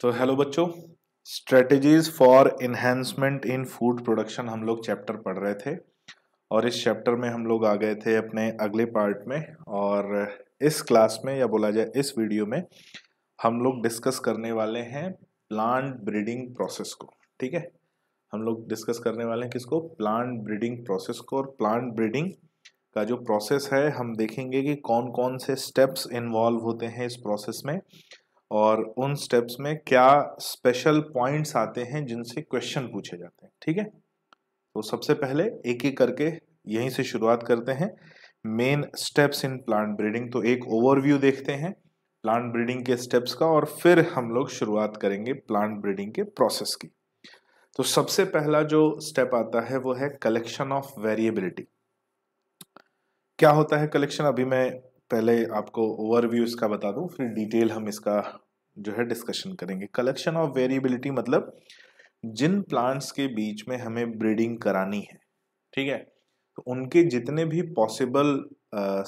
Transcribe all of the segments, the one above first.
तो हेलो बच्चों strategies for enhancement in food production हम लोग चैप्टर पढ़ रहे थे और इस चैप्टर में हम लोग आ गए थे अपने अगले पार्ट में और इस क्लास में या बोला जाए इस वीडियो में हम लोग डिस्कस करने वाले हैं प्लांट ब्रीडिंग प्रोसेस को ठीक है हम लोग डिस्कस करने वाले हैं किसको प्लांट ब्रीडिंग प्रोसेस को और प्लांट ब्रीडिंग का जो प्रोसेस है हम देखेंगे कि कौन कौन से स्टेप्स इन्वॉल्व होते हैं इस प्रोसेस में और उन स्टेप्स में क्या स्पेशल पॉइंट्स आते हैं जिनसे क्वेश्चन पूछे जाते हैं ठीक है तो सबसे पहले एक एक करके यहीं से शुरुआत करते हैं main steps in plant breeding तो एक ओवरव्यू देखते हैं प्लांट ब्रीडिंग के स्टेप्स का और फिर हम लोग शुरुआत करेंगे प्लांट ब्रीडिंग के प्रोसेस की तो सबसे पहला जो स्टेप आता है वो है कलेक्शन ऑफ वेरिएबिलिटी क्या होता है कलेक्शन अभी मैं पहले आपको ओवरव्यू इसका बता दूँ फिर डिटेल हम इसका जो है डिस्कशन करेंगे कलेक्शन ऑफ वेरिएबिलिटी मतलब जिन प्लांट्स के बीच में हमें ब्रीडिंग करानी है ठीक है तो उनके जितने भी पॉसिबल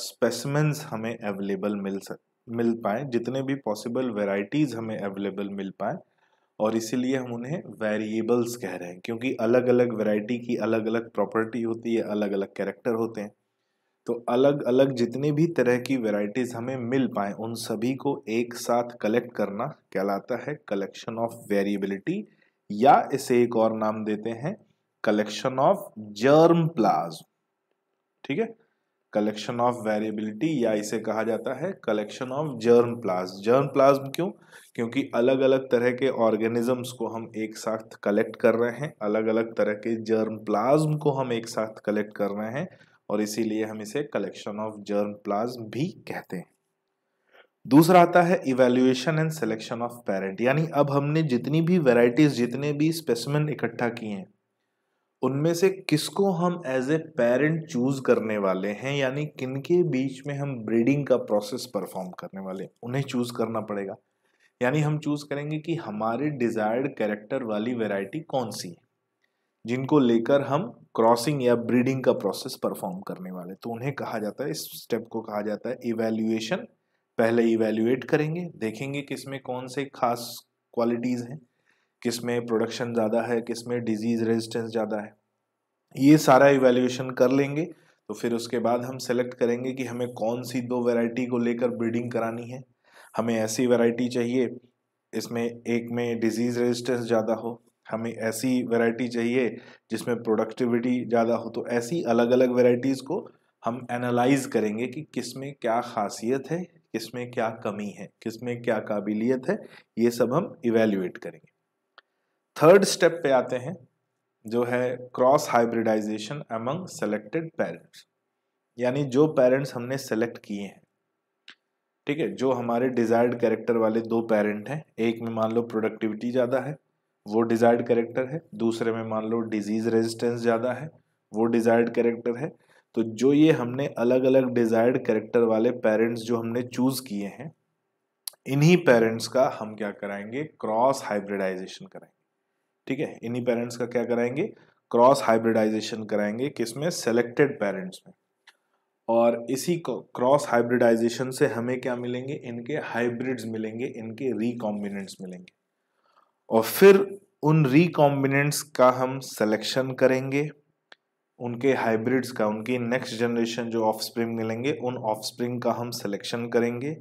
स्पेसमेंस हमें अवेलेबल मिल सक मिल पाए जितने भी पॉसिबल वेराइटीज़ हमें अवेलेबल मिल पाए और इसीलिए हम उन्हें वेरिएबल्स कह रहे हैं क्योंकि अलग अलग वेराइटी की अलग अलग प्रॉपर्टी होती है अलग अलग कैरेक्टर होते हैं तो अलग अलग जितनी भी तरह की वेराइटीज़ हमें मिल पाए उन सभी को एक साथ कलेक्ट करना कहलाता है कलेक्शन ऑफ वेरिएबिलिटी या इसे एक और नाम देते हैं कलेक्शन ऑफ जर्म प्लाज ठीक है कलेक्शन ऑफ वेरिएबिलिटी या इसे कहा जाता है collection of germplasm germplasm क्यों क्योंकि अलग अलग तरह के ऑर्गेनिजम्स को हम एक साथ कलेक्ट कर रहे हैं अलग अलग तरह के जर्म प्लाज्म को हम एक साथ कलेक्ट कर रहे हैं और इसीलिए हम इसे कलेक्शन ऑफ जर्म प्लाज्म भी कहते हैं दूसरा आता है evaluation and selection of parent यानी अब हमने जितनी भी वेराइटीज जितने भी स्पेसिमेन इकट्ठा किए हैं उनमें से किसको हम एज ए पेरेंट चूज करने वाले हैं यानी किनके बीच में हम ब्रीडिंग का प्रोसेस परफॉर्म करने वाले हैं उन्हें चूज करना पड़ेगा यानी हम चूज करेंगे कि हमारे डिजायर्ड कैरेक्टर वाली वेराइटी कौन सी है जिनको लेकर हम क्रॉसिंग या ब्रीडिंग का प्रोसेस परफॉर्म करने वाले तो उन्हें कहा जाता है इस स्टेप को कहा जाता है इवेल्युएशन पहले इवेल्युएट करेंगे देखेंगे किस में कौन से खास क्वालिटीज़ हैं किस में प्रोडक्शन ज़्यादा है किस में डिजीज़ रेजिस्टेंस ज़्यादा है ये सारा इवेल्युएशन कर लेंगे तो फिर उसके बाद हम सेलेक्ट करेंगे कि हमें कौन सी दो वेराइटी को लेकर ब्रीडिंग करानी है हमें ऐसी वेराइटी चाहिए इसमें एक में डिजीज़ रेजिस्टेंस ज़्यादा हो हमें ऐसी वैरायटी चाहिए जिसमें प्रोडक्टिविटी ज़्यादा हो तो ऐसी अलग अलग वैरायटीज़ को हम एनालाइज करेंगे कि किस में क्या खासियत है किस में क्या कमी है किस में क्या काबिलियत है ये सब हम इवेल्यूएट करेंगे थर्ड स्टेप पे आते हैं जो है cross hybridization among selected parents यानी जो पेरेंट्स हमने सेलेक्ट किए हैं ठीक है जो हमारे डिज़ायर्ड कैरेक्टर वाले दो पेरेंट हैं एक में मान लो प्रोडक्टिविटी ज़्यादा है वो डिज़ायर्ड करेक्टर है दूसरे में मान लो डिजीज़ रेजिस्टेंस ज़्यादा है वो डिज़ायर्ड करेक्टर है तो जो ये हमने अलग अलग डिज़ायर्ड करेक्टर वाले पेरेंट्स जो हमने चूज़ किए हैं इन्हीं पेरेंट्स का हम क्या कराएंगे क्रॉस हाइब्रिडाइजेशन कराएंगे ठीक है इन्हीं पेरेंट्स का क्या कराएंगे क्रॉस हाइब्रिडाइजेशन कराएंगे किसमें सेलेक्टेड पेरेंट्स में और इसी क्रॉस हाइब्रिडाइजेशन से हमें क्या मिलेंगे इनके हाइब्रिड्स मिलेंगे इनके रिकॉम्बिनेंट्स मिलेंगे और फिर उन रिकॉम्बिनेंट्स का हम सिलेक्शन करेंगे उनके हाइब्रिड्स का उनकी नेक्स्ट जनरेशन जो ऑफ स्प्रिंग मिलेंगे उन ऑफ स्प्रिंग का हम सिलेक्शन करेंगे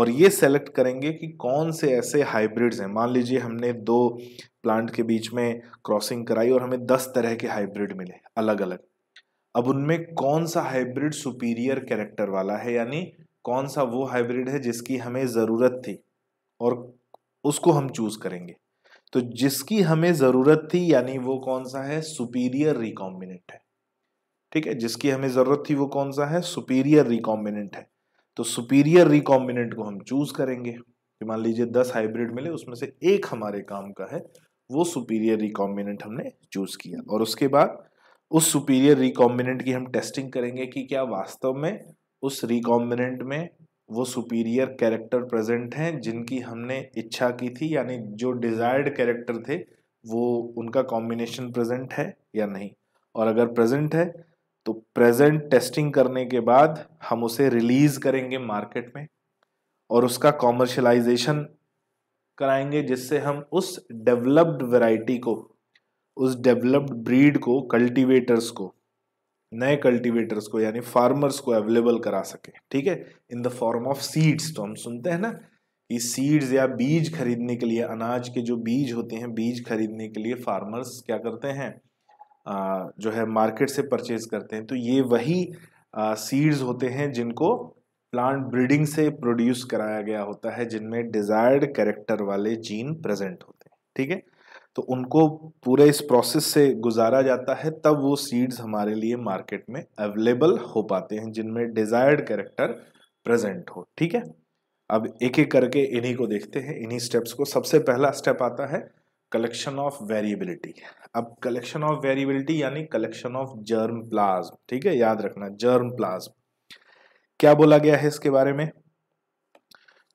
और ये सेलेक्ट करेंगे कि कौन से ऐसे हाइब्रिड्स हैं मान लीजिए हमने दो प्लांट के बीच में क्रॉसिंग कराई और हमें दस तरह के हाइब्रिड मिले अलग अलग अब उनमें कौन सा हाइब्रिड सुपीरियर कैरेक्टर वाला है यानी कौन सा वो हाइब्रिड है जिसकी हमें ज़रूरत थी और उसको हम चूज़ करेंगे तो जिसकी हमें ज़रूरत थी यानी वो कौन सा है सुपीरियर रिकॉम्बिनेंट है ठीक है जिसकी हमें ज़रूरत थी वो कौन सा है सुपीरियर रिकॉम्बिनेंट है तो सुपीरियर रिकॉम्बिनेंट को हम चूज़ करेंगे कि मान लीजिए दस हाइब्रिड मिले उसमें से एक हमारे काम का है वो सुपीरियर रिकॉम्बिनेंट हमने चूज़ किया और उसके बाद उस सुपीरियर रिकॉम्बिनेंट की हम टेस्टिंग करेंगे कि क्या वास्तव में उस रिकॉम्बिनेंट में वो सुपीरियर कैरेक्टर प्रेजेंट हैं जिनकी हमने इच्छा की थी यानी जो डिज़ायर्ड कैरेक्टर थे वो उनका कॉम्बिनेशन प्रेजेंट है या नहीं और अगर प्रेजेंट है तो प्रेजेंट टेस्टिंग करने के बाद हम उसे रिलीज़ करेंगे मार्केट में और उसका कॉमर्शलाइजेशन कराएंगे जिससे हम उस डेवलप्ड वैरायटी को उस डेवलप्ड ब्रीड को कल्टीवेटर्स को नए कल्टीवेटर्स को यानी फार्मर्स को अवेलेबल करा सके ठीक है in the form of seeds तो हम सुनते हैं ना कि सीड्स या बीज खरीदने के लिए अनाज के जो बीज होते हैं बीज खरीदने के लिए फार्मर्स क्या करते हैं आ, जो है मार्केट से परचेज करते हैं तो ये वही सीड्स होते हैं जिनको प्लांट ब्रीडिंग से प्रोड्यूस कराया गया होता है जिनमें डिजायर्ड कैरेक्टर वाले जीन प्रेजेंट होते हैं ठीक है तो उनको पूरे इस प्रोसेस से गुजारा जाता है तब वो सीड्स हमारे लिए मार्केट में अवेलेबल हो पाते हैं जिनमें डिज़ायर्ड कैरेक्टर प्रेजेंट हो ठीक है अब एक एक करके इन्हीं को देखते हैं इन्हीं स्टेप्स को सबसे पहला स्टेप आता है कलेक्शन ऑफ वेरिएबिलिटी अब कलेक्शन ऑफ वेरिएबिलिटी यानी कलेक्शन ऑफ जर्म प्लाज्म ठीक है याद रखना जर्म प्लाज्म क्या बोला गया है इसके बारे में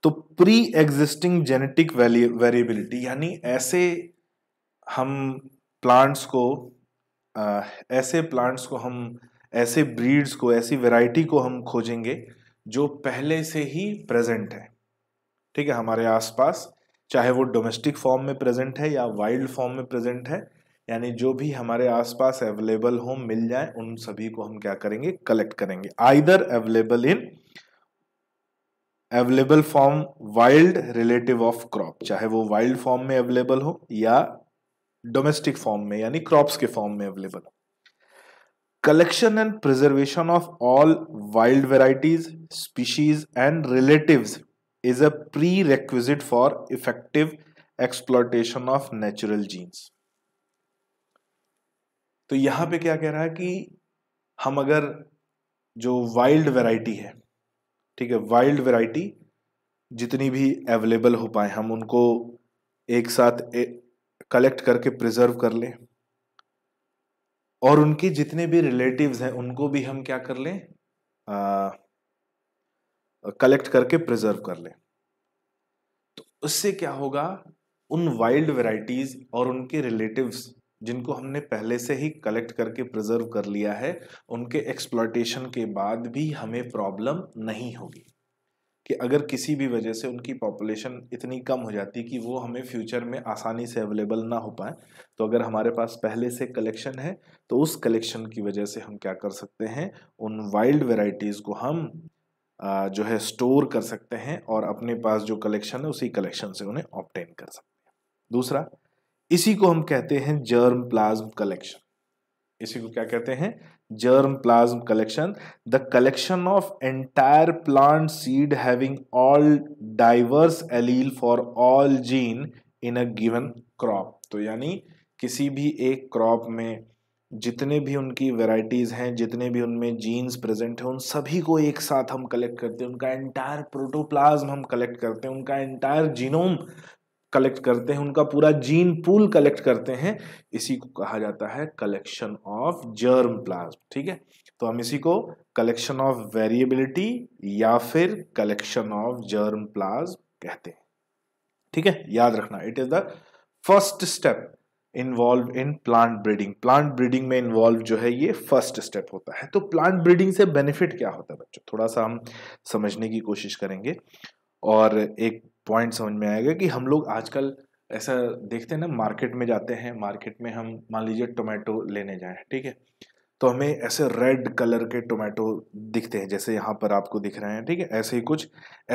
तो प्री एग्जिस्टिंग जेनेटिक वेरिएबिलिटी यानी ऐसे हम प्लांट्स को ऐसे प्लांट्स को हम ऐसे ब्रीड्स को ऐसी वैरायटी को हम खोजेंगे जो पहले से ही प्रेजेंट है ठीक है हमारे आसपास चाहे वो डोमेस्टिक फॉर्म में प्रेजेंट है या वाइल्ड फॉर्म में प्रेजेंट है यानी जो भी हमारे आसपास अवेलेबल हो मिल जाए उन सभी को हम क्या करेंगे कलेक्ट करेंगे either available in available form wild relative of crop चाहे वो वाइल्ड फॉर्म में अवेलेबल हो या डोमेस्टिक फॉर्म में यानी क्रॉप्स के फॉर्म में available collection and preservation of all wild varieties species and relative is a prerequisite for effective exploitation of natural genes तो यहां पे क्या कह रहा है कि हम अगर जो वाइल्ड वेराइटी है ठीक है वाइल्ड वेराइटी जितनी भी अवेलेबल हो पाए हम उनको एक साथ कलेक्ट करके प्रिजर्व कर लें और उनके जितने भी रिलेटिव्स हैं उनको भी हम क्या कर लें कलेक्ट करके प्रिजर्व कर लें तो उससे क्या होगा उन वाइल्ड वेराइटीज़ और उनके रिलेटिव्स जिनको हमने पहले से ही कलेक्ट करके प्रिजर्व कर लिया है उनके एक्सप्लॉटेशन के बाद भी हमें प्रॉब्लम नहीं होगी कि अगर किसी भी वजह से उनकी पॉपुलेशन इतनी कम हो जाती कि वो हमें फ्यूचर में आसानी से अवेलेबल ना हो पाए तो अगर हमारे पास पहले से कलेक्शन है तो उस कलेक्शन की वजह से हम क्या कर सकते हैं उन वाइल्ड वेराइटीज़ को हम जो है स्टोर कर सकते हैं और अपने पास जो कलेक्शन है उसी कलेक्शन से उन्हें ऑप्टेन कर सकते हैं दूसरा इसी को हम कहते हैं जर्म प्लाज्म कलेक्शन इसी को क्या कहते हैं germ plasm collection the collection of entire plant seed having all diverse allele for all gene in a given crop तो यानी किसी भी एक क्रॉप में जितने भी उनकी वैरायटीज़ हैं जितने भी उनमें जीन्स प्रेजेंट हैं उन सभी को एक साथ हम कलेक्ट करते हैं उनका एंटायर प्रोटोप्लाज्म हम कलेक्ट करते हैं उनका एंटायर जीनोम कलेक्ट करते हैं उनका पूरा जीन पूल कलेक्ट करते हैं इसी को कहा जाता है कलेक्शन ऑफ जर्म प्लाज्म ठीक है तो हम इसी को कलेक्शन ऑफ वेरिएबिलिटी या फिर कलेक्शन ऑफ जर्म प्लाज्म कहते हैं ठीक है याद रखना it is the first step involve in plant breeding plant breeding में इन्वॉल्व जो है ये फर्स्ट स्टेप होता है तो प्लांट ब्रीडिंग से बेनिफिट क्या होता है बच्चों थोड़ा सा हम समझने की कोशिश करेंगे और एक पॉइंट समझ में आएगा कि हम लोग आजकल ऐसा देखते हैं ना मार्केट में जाते हैं मार्केट में हम मान लीजिए टोमेटो लेने जाएं ठीक है तो हमें ऐसे रेड कलर के टोमेटो दिखते हैं जैसे यहाँ पर आपको दिख रहे हैं ठीक है ऐसे ही कुछ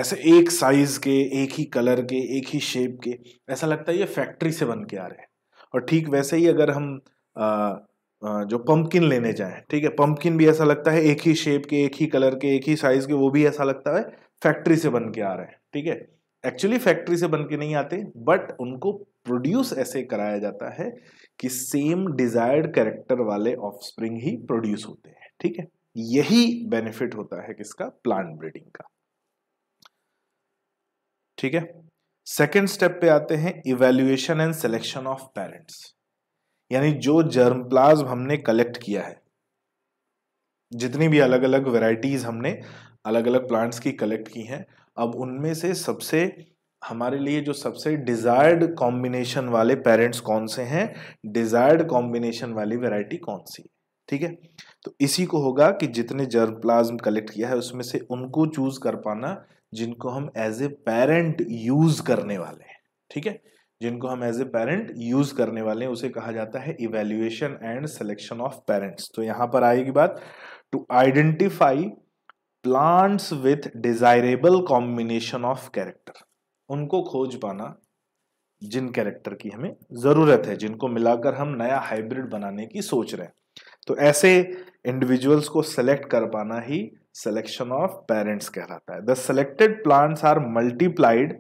ऐसे एक साइज़ के एक ही कलर के एक ही शेप के ऐसा लगता है ये फैक्ट्री से बन के आ रहे हैं और ठीक वैसे ही अगर हम आ, आ, जो पम्पकिन लेने जाएं ठीक है पम्पकिन भी ऐसा लगता है एक ही शेप के एक ही कलर के एक ही साइज़ के वो भी ऐसा लगता है फैक्ट्री से बन के आ रहे हैं ठीक है एक्चुअली फैक्ट्री से बन के नहीं आते बट उनको प्रोड्यूस ऐसे कराया जाता है कि सेम डिजायर्ड कैरेक्टर वाले ऑफस्प्रिंग ही प्रोड्यूस होते हैं ठीक है यही बेनिफिट होता है किसका प्लांट ब्रीडिंग का ठीक है सेकेंड स्टेप पे आते हैं evaluation and selection of parents यानी जो जर्म प्लाज्म हमने कलेक्ट किया है जितनी भी अलग अलग वेराइटीज हमने अलग अलग प्लांट्स की कलेक्ट की हैं अब उनमें से सबसे हमारे लिए जो सबसे डिज़ायर्ड कॉम्बिनेशन वाले पेरेंट्स कौन से हैं डिज़ायर्ड कॉम्बिनेशन वाली वैरायटी कौन सी है ठीक है तो इसी को होगा कि जितने जर्म प्लाज्म कलेक्ट किया है उसमें से उनको चूज़ कर पाना जिनको हम एज ए पेरेंट यूज़ करने वाले हैं ठीक है जिनको हम एज ए पेरेंट यूज़ करने वाले हैं उसे कहा जाता है evaluation and selection of parents तो यहां पर आएगी बात to identify plants with desirable combination of character उनको खोज पाना जिन कैरेक्टर की हमें ज़रूरत है जिनको मिलाकर हम नया हाइब्रिड बनाने की सोच रहे हैं तो ऐसे इंडिविजुअल्स को सेलेक्ट कर पाना ही सिलेक्शन ऑफ पेरेंट्स कहलाता है the selected plants are multiplied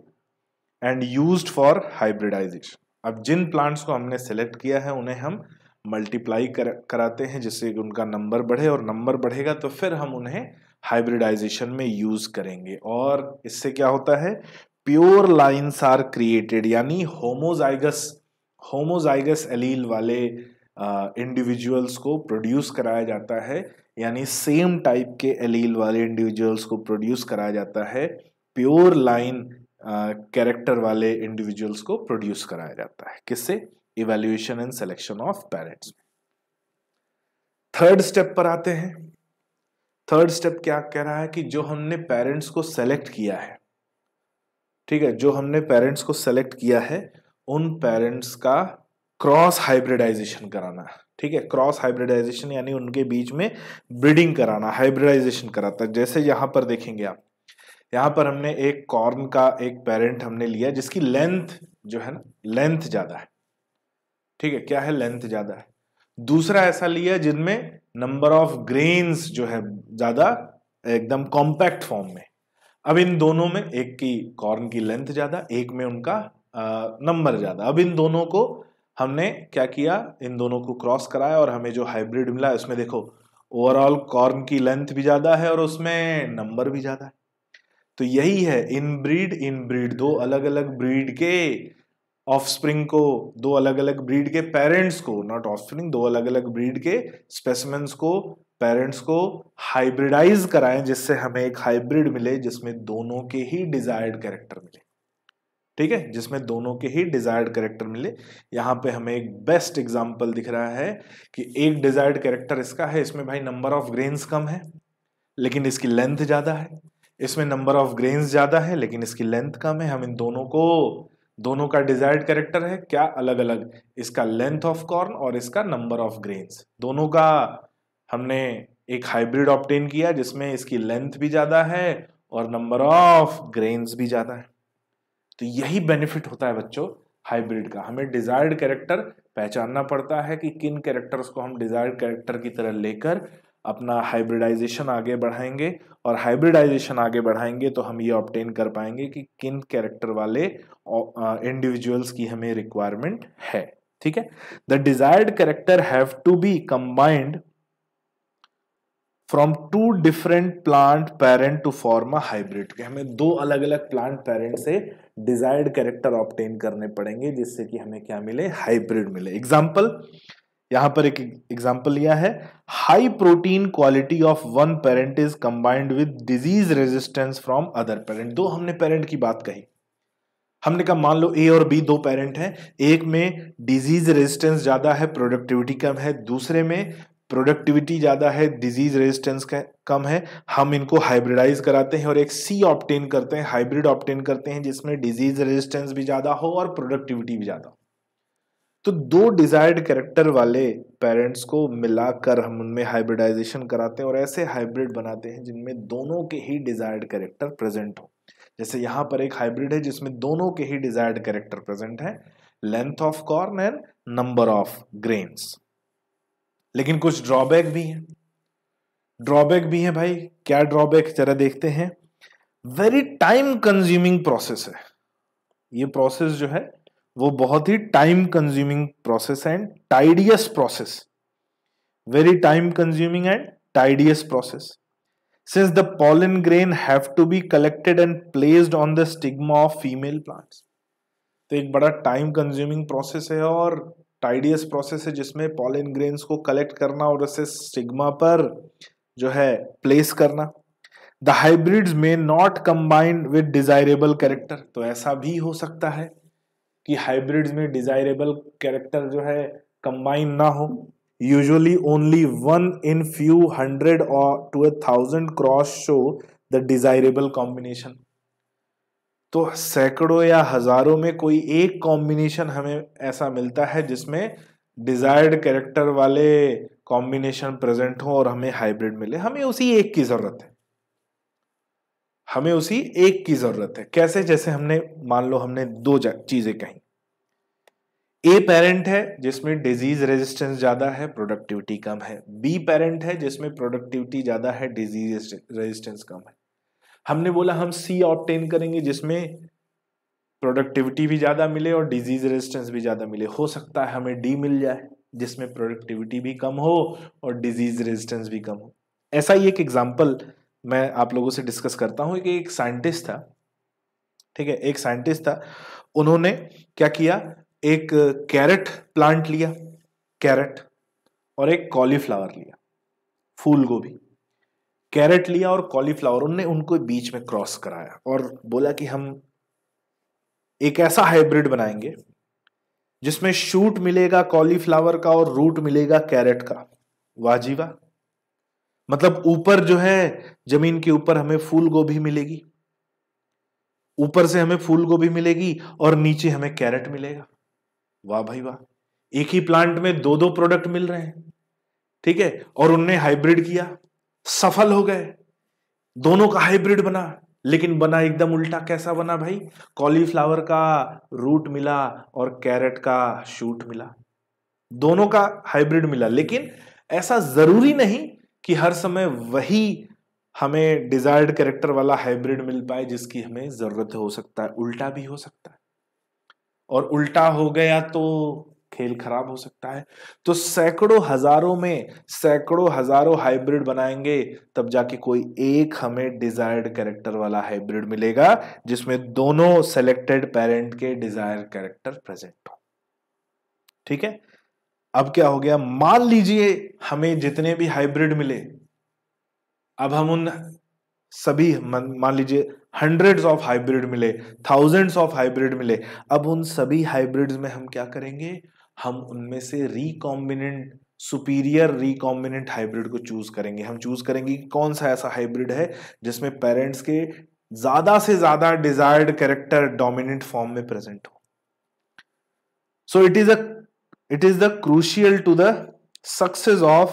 and use for hybridization अब जिन प्लांट्स को हमने सेलेक्ट किया है उन्हें हम मल्टीप्लाई कर, कराते हैं जिससे कि उनका नंबर बढ़े और नंबर बढ़ेगा तो फिर हम उन्हें हाइब्रिडाइजेशन में यूज़ करेंगे और इससे क्या होता है प्योर लाइंस आर क्रिएटेड यानी होमोजाइगस होमोजाइगस एलील वाले इंडिविजुअल्स को प्रोड्यूस कराया जाता है यानी सेम टाइप के एलील वाले इंडिविजुअल्स को प्रोड्यूस कराया जाता है प्योर लाइन कैरेक्टर वाले इंडिविजुअल्स को प्रोड्यूस कराया जाता है किससे evaluation and selection of parents third step पर आते हैं थर्ड स्टेप क्या कह रहा है कि जो हमने पेरेंट्स को सेलेक्ट किया है ठीक है जो हमने पेरेंट्स को सेलेक्ट किया है उन पेरेंट्स का क्रॉस हाइब्रिडाइजेशन कराना ठीक है क्रॉस हाइब्रिडाइजेशन यानी उनके बीच में ब्रीडिंग कराना हाइब्रिडाइजेशन कराता जैसे यहां पर देखेंगे आप यहां पर हमने एक कॉर्न का एक पेरेंट हमने लिया जिसकी लेंथ जो है ना लेंथ ज़्यादा है ठीक है क्या है लेंथ ज़्यादा है दूसरा ऐसा लिया जिनमें नंबर ऑफ ग्रेन्स जो है ज्यादा एकदम कॉम्पैक्ट फॉर्म में अब इन दोनों में एक की कॉर्न की लेंथ ज्यादा एक में उनका नंबर ज्यादा अब इन दोनों को हमने क्या किया इन दोनों को क्रॉस कराया और हमें जो हाइब्रिड मिला उसमें देखो ओवरऑल कॉर्न की लेंथ भी ज्यादा है और उसमें नंबर भी ज्यादा है तो यही है इन ब्रीड इन ब्रीड दो अलग अलग ब्रीड के ऑफस्प्रिंग को दो अलग अलग ब्रीड के पेरेंट्स को नॉट ऑफस्प्रिंग दो अलग अलग ब्रीड के स्पेसिमेंट्स को पेरेंट्स को हाइब्रिडाइज कराएं जिससे हमें एक हाइब्रिड मिले जिसमें दोनों के ही डिजायर्ड कैरेक्टर मिले ठीक है जिसमें दोनों के ही डिजायर्ड कैरेक्टर मिले यहाँ पे हमें एक बेस्ट एग्जांपल दिख रहा है कि एक डिजायर्ड कैरेक्टर इसका है इसमें भाई नंबर ऑफ ग्रेन्स कम है लेकिन इसकी लेंथ ज़्यादा है इसमें नंबर ऑफ ग्रेन्स ज़्यादा है लेकिन इसकी लेंथ कम है हम इन दोनों को दोनों का डिजायर्ड कैरेक्टर है क्या अलग अलग इसका लेंथ ऑफ कॉर्न और इसका नंबर ऑफ ग्रेन्स दोनों का हमने एक हाइब्रिड ऑप्टेन किया जिसमें इसकी लेंथ भी ज़्यादा है और नंबर ऑफ ग्रेन्स भी ज़्यादा है तो यही बेनिफिट होता है बच्चों हाइब्रिड का हमें डिजायर्ड कैरेक्टर पहचानना पड़ता है कि किन कैरेक्टर्स को हम डिजायर्ड कैरेक्टर की तरह लेकर अपना हाइब्रिडाइजेशन आगे बढ़ाएंगे और हाइब्रिडाइजेशन आगे बढ़ाएंगे तो हम ये ऑप्टेन कर पाएंगे कि किन कैरेक्टर वाले इंडिविजुअल्स uh, uh, की हमें रिक्वायरमेंट है ठीक है the desired character have to be combined from two different plant parent to form a hybrid हमें दो अलग अलग प्लांट पेरेंट से डिजायर्ड कैरेक्टर ऑप्टेन करने पड़ेंगे जिससे कि हमें क्या मिले हाइब्रिड मिले एग्जाम्पल यहां पर एक एग्जाम्पल लिया है high protein quality of one parent is combined with disease resistance from other parent दो हमने पेरेंट की बात कही हमने कहा मान लो ए और बी दो पेरेंट हैं एक में डिजीज रेजिस्टेंस ज़्यादा है प्रोडक्टिविटी कम है दूसरे में प्रोडक्टिविटी ज़्यादा है डिजीज रेजिस्टेंस कम है हम इनको हाइब्रिडाइज कराते हैं और एक सी ऑप्टेन करते हैं हाइब्रिड ऑप्टेन करते हैं जिसमें डिजीज रेजिस्टेंस भी ज़्यादा हो और प्रोडक्टिविटी भी ज़्यादा हो तो दो डिजायर्ड कैरेक्टर वाले पेरेंट्स को मिलाकर हम उनमें हाइब्रिडाइजेशन कराते हैं और ऐसे हाइब्रिड बनाते हैं जिनमें दोनों के ही डिजायर्ड कैरेक्टर प्रेजेंट हो जैसे यहाँ पर एक हाइब्रिड है जिसमें दोनों के ही डिजायर्ड कैरेक्टर प्रेजेंट है length of corn and number of grains लेकिन कुछ ड्रॉबैक भी हैं ड्रॉबैक भी है भाई क्या ड्रॉबैक जरा देखते हैं वेरी टाइम कंज्यूमिंग प्रोसेस है ये प्रोसेस जो है वो बहुत ही time consuming process and tedious process very time consuming and tedious process since the pollen grain have to be collected and placed on the stigma of female plants तो एक बड़ा टाइम कंज्यूमिंग प्रोसेस है और टाइडियस process है जिसमें pollen grains को collect करना और उसे स्टिग्मा पर जो है प्लेस करना द हाइब्रिड्स में not combined with desirable character तो ऐसा भी हो सकता है कि हाइब्रिड्स में डिजायरेबल कैरेक्टर जो है कंबाइन ना हो usually only one in few hundred और to a thousand cross show the desirable combination तो सैकड़ों या हजारों में कोई एक कॉम्बिनेशन हमें ऐसा मिलता है जिसमें डिजायर्ड कैरेक्टर वाले कॉम्बिनेशन प्रेजेंट हो और हमें हाइब्रिड मिले हमें उसी एक की ज़रूरत है हमें उसी एक की जरूरत है कैसे जैसे हमने मान लो हमने दो चीजें कही ए पेरेंट है जिसमें डिजीज रेजिस्टेंस ज्यादा है प्रोडक्टिविटी कम है बी पेरेंट है जिसमें प्रोडक्टिविटी ज्यादा है डिजीज रेजिस्टेंस कम है हमने बोला हम सी ऑप्टेन करेंगे जिसमें प्रोडक्टिविटी भी ज़्यादा मिले और डिजीज रेजिस्टेंस भी ज़्यादा मिले हो सकता है हमें डी मिल जाए जिसमें प्रोडक्टिविटी भी कम हो और डिजीज रेजिस्टेंस भी कम हो ऐसा ही एक एग्जाम्पल मैं आप लोगों से डिस्कस करता हूं कि एक साइंटिस्ट था ठीक है एक साइंटिस्ट था उन्होंने क्या किया एक कैरेट प्लांट लिया कैरेट और एक कॉलीफ्लावर लिया फूल गोभी कैरेट लिया और कॉलीफ्लावर उनने उनको बीच में क्रॉस कराया और बोला कि हम एक ऐसा हाइब्रिड बनाएंगे जिसमें शूट मिलेगा कॉलीफ्लावर का और रूट मिलेगा कैरेट का वाजीवा मतलब ऊपर जो है जमीन के ऊपर हमें फूल गोभी मिलेगी ऊपर से हमें फूल गोभी मिलेगी और नीचे हमें कैरेट मिलेगा वाह भाई वाह एक ही प्लांट में दो दो प्रोडक्ट मिल रहे हैं ठीक है और उनने हाइब्रिड किया सफल हो गए दोनों का हाइब्रिड बना लेकिन बना एकदम उल्टा कैसा बना भाई कॉलीफ्लावर का रूट मिला और कैरेट का शूट मिला दोनों का हाइब्रिड मिला लेकिन ऐसा जरूरी नहीं कि हर समय वही हमें डिजायर्ड करेक्टर वाला हाइब्रिड मिल पाए जिसकी हमें ज़रूरत हो सकता है उल्टा भी हो सकता है और उल्टा हो गया तो खेल खराब हो सकता है तो सैकड़ों हजारों में सैकड़ों हजारों हाइब्रिड बनाएंगे तब जाके कोई एक हमें डिजायर्ड कैरेक्टर वाला हाइब्रिड मिलेगा जिसमें दोनों सेलेक्टेड पेरेंट के डिजायर कैरेक्टर प्रेजेंट हो ठीक है अब क्या हो गया मान लीजिए हमें जितने भी हाइब्रिड मिले अब हम उन सभी मान लीजिए हंड्रेड्स ऑफ हाइब्रिड मिले थाउजेंड्स ऑफ हाइब्रिड मिले अब उन सभी हाइब्रिड्स में हम क्या करेंगे हम उनमें से रिकॉम्बिनेंट सुपीरियर रिकॉम्बिनेंट हाइब्रिड को चूज करेंगे हम चूज करेंगे कि कौन सा ऐसा हाइब्रिड है जिसमें पेरेंट्स के ज्यादा से ज्यादा डिजायर्ड कैरेक्टर डोमिनेंट फॉर्म में प्रेजेंट हो so it is a it is the crucial to the success of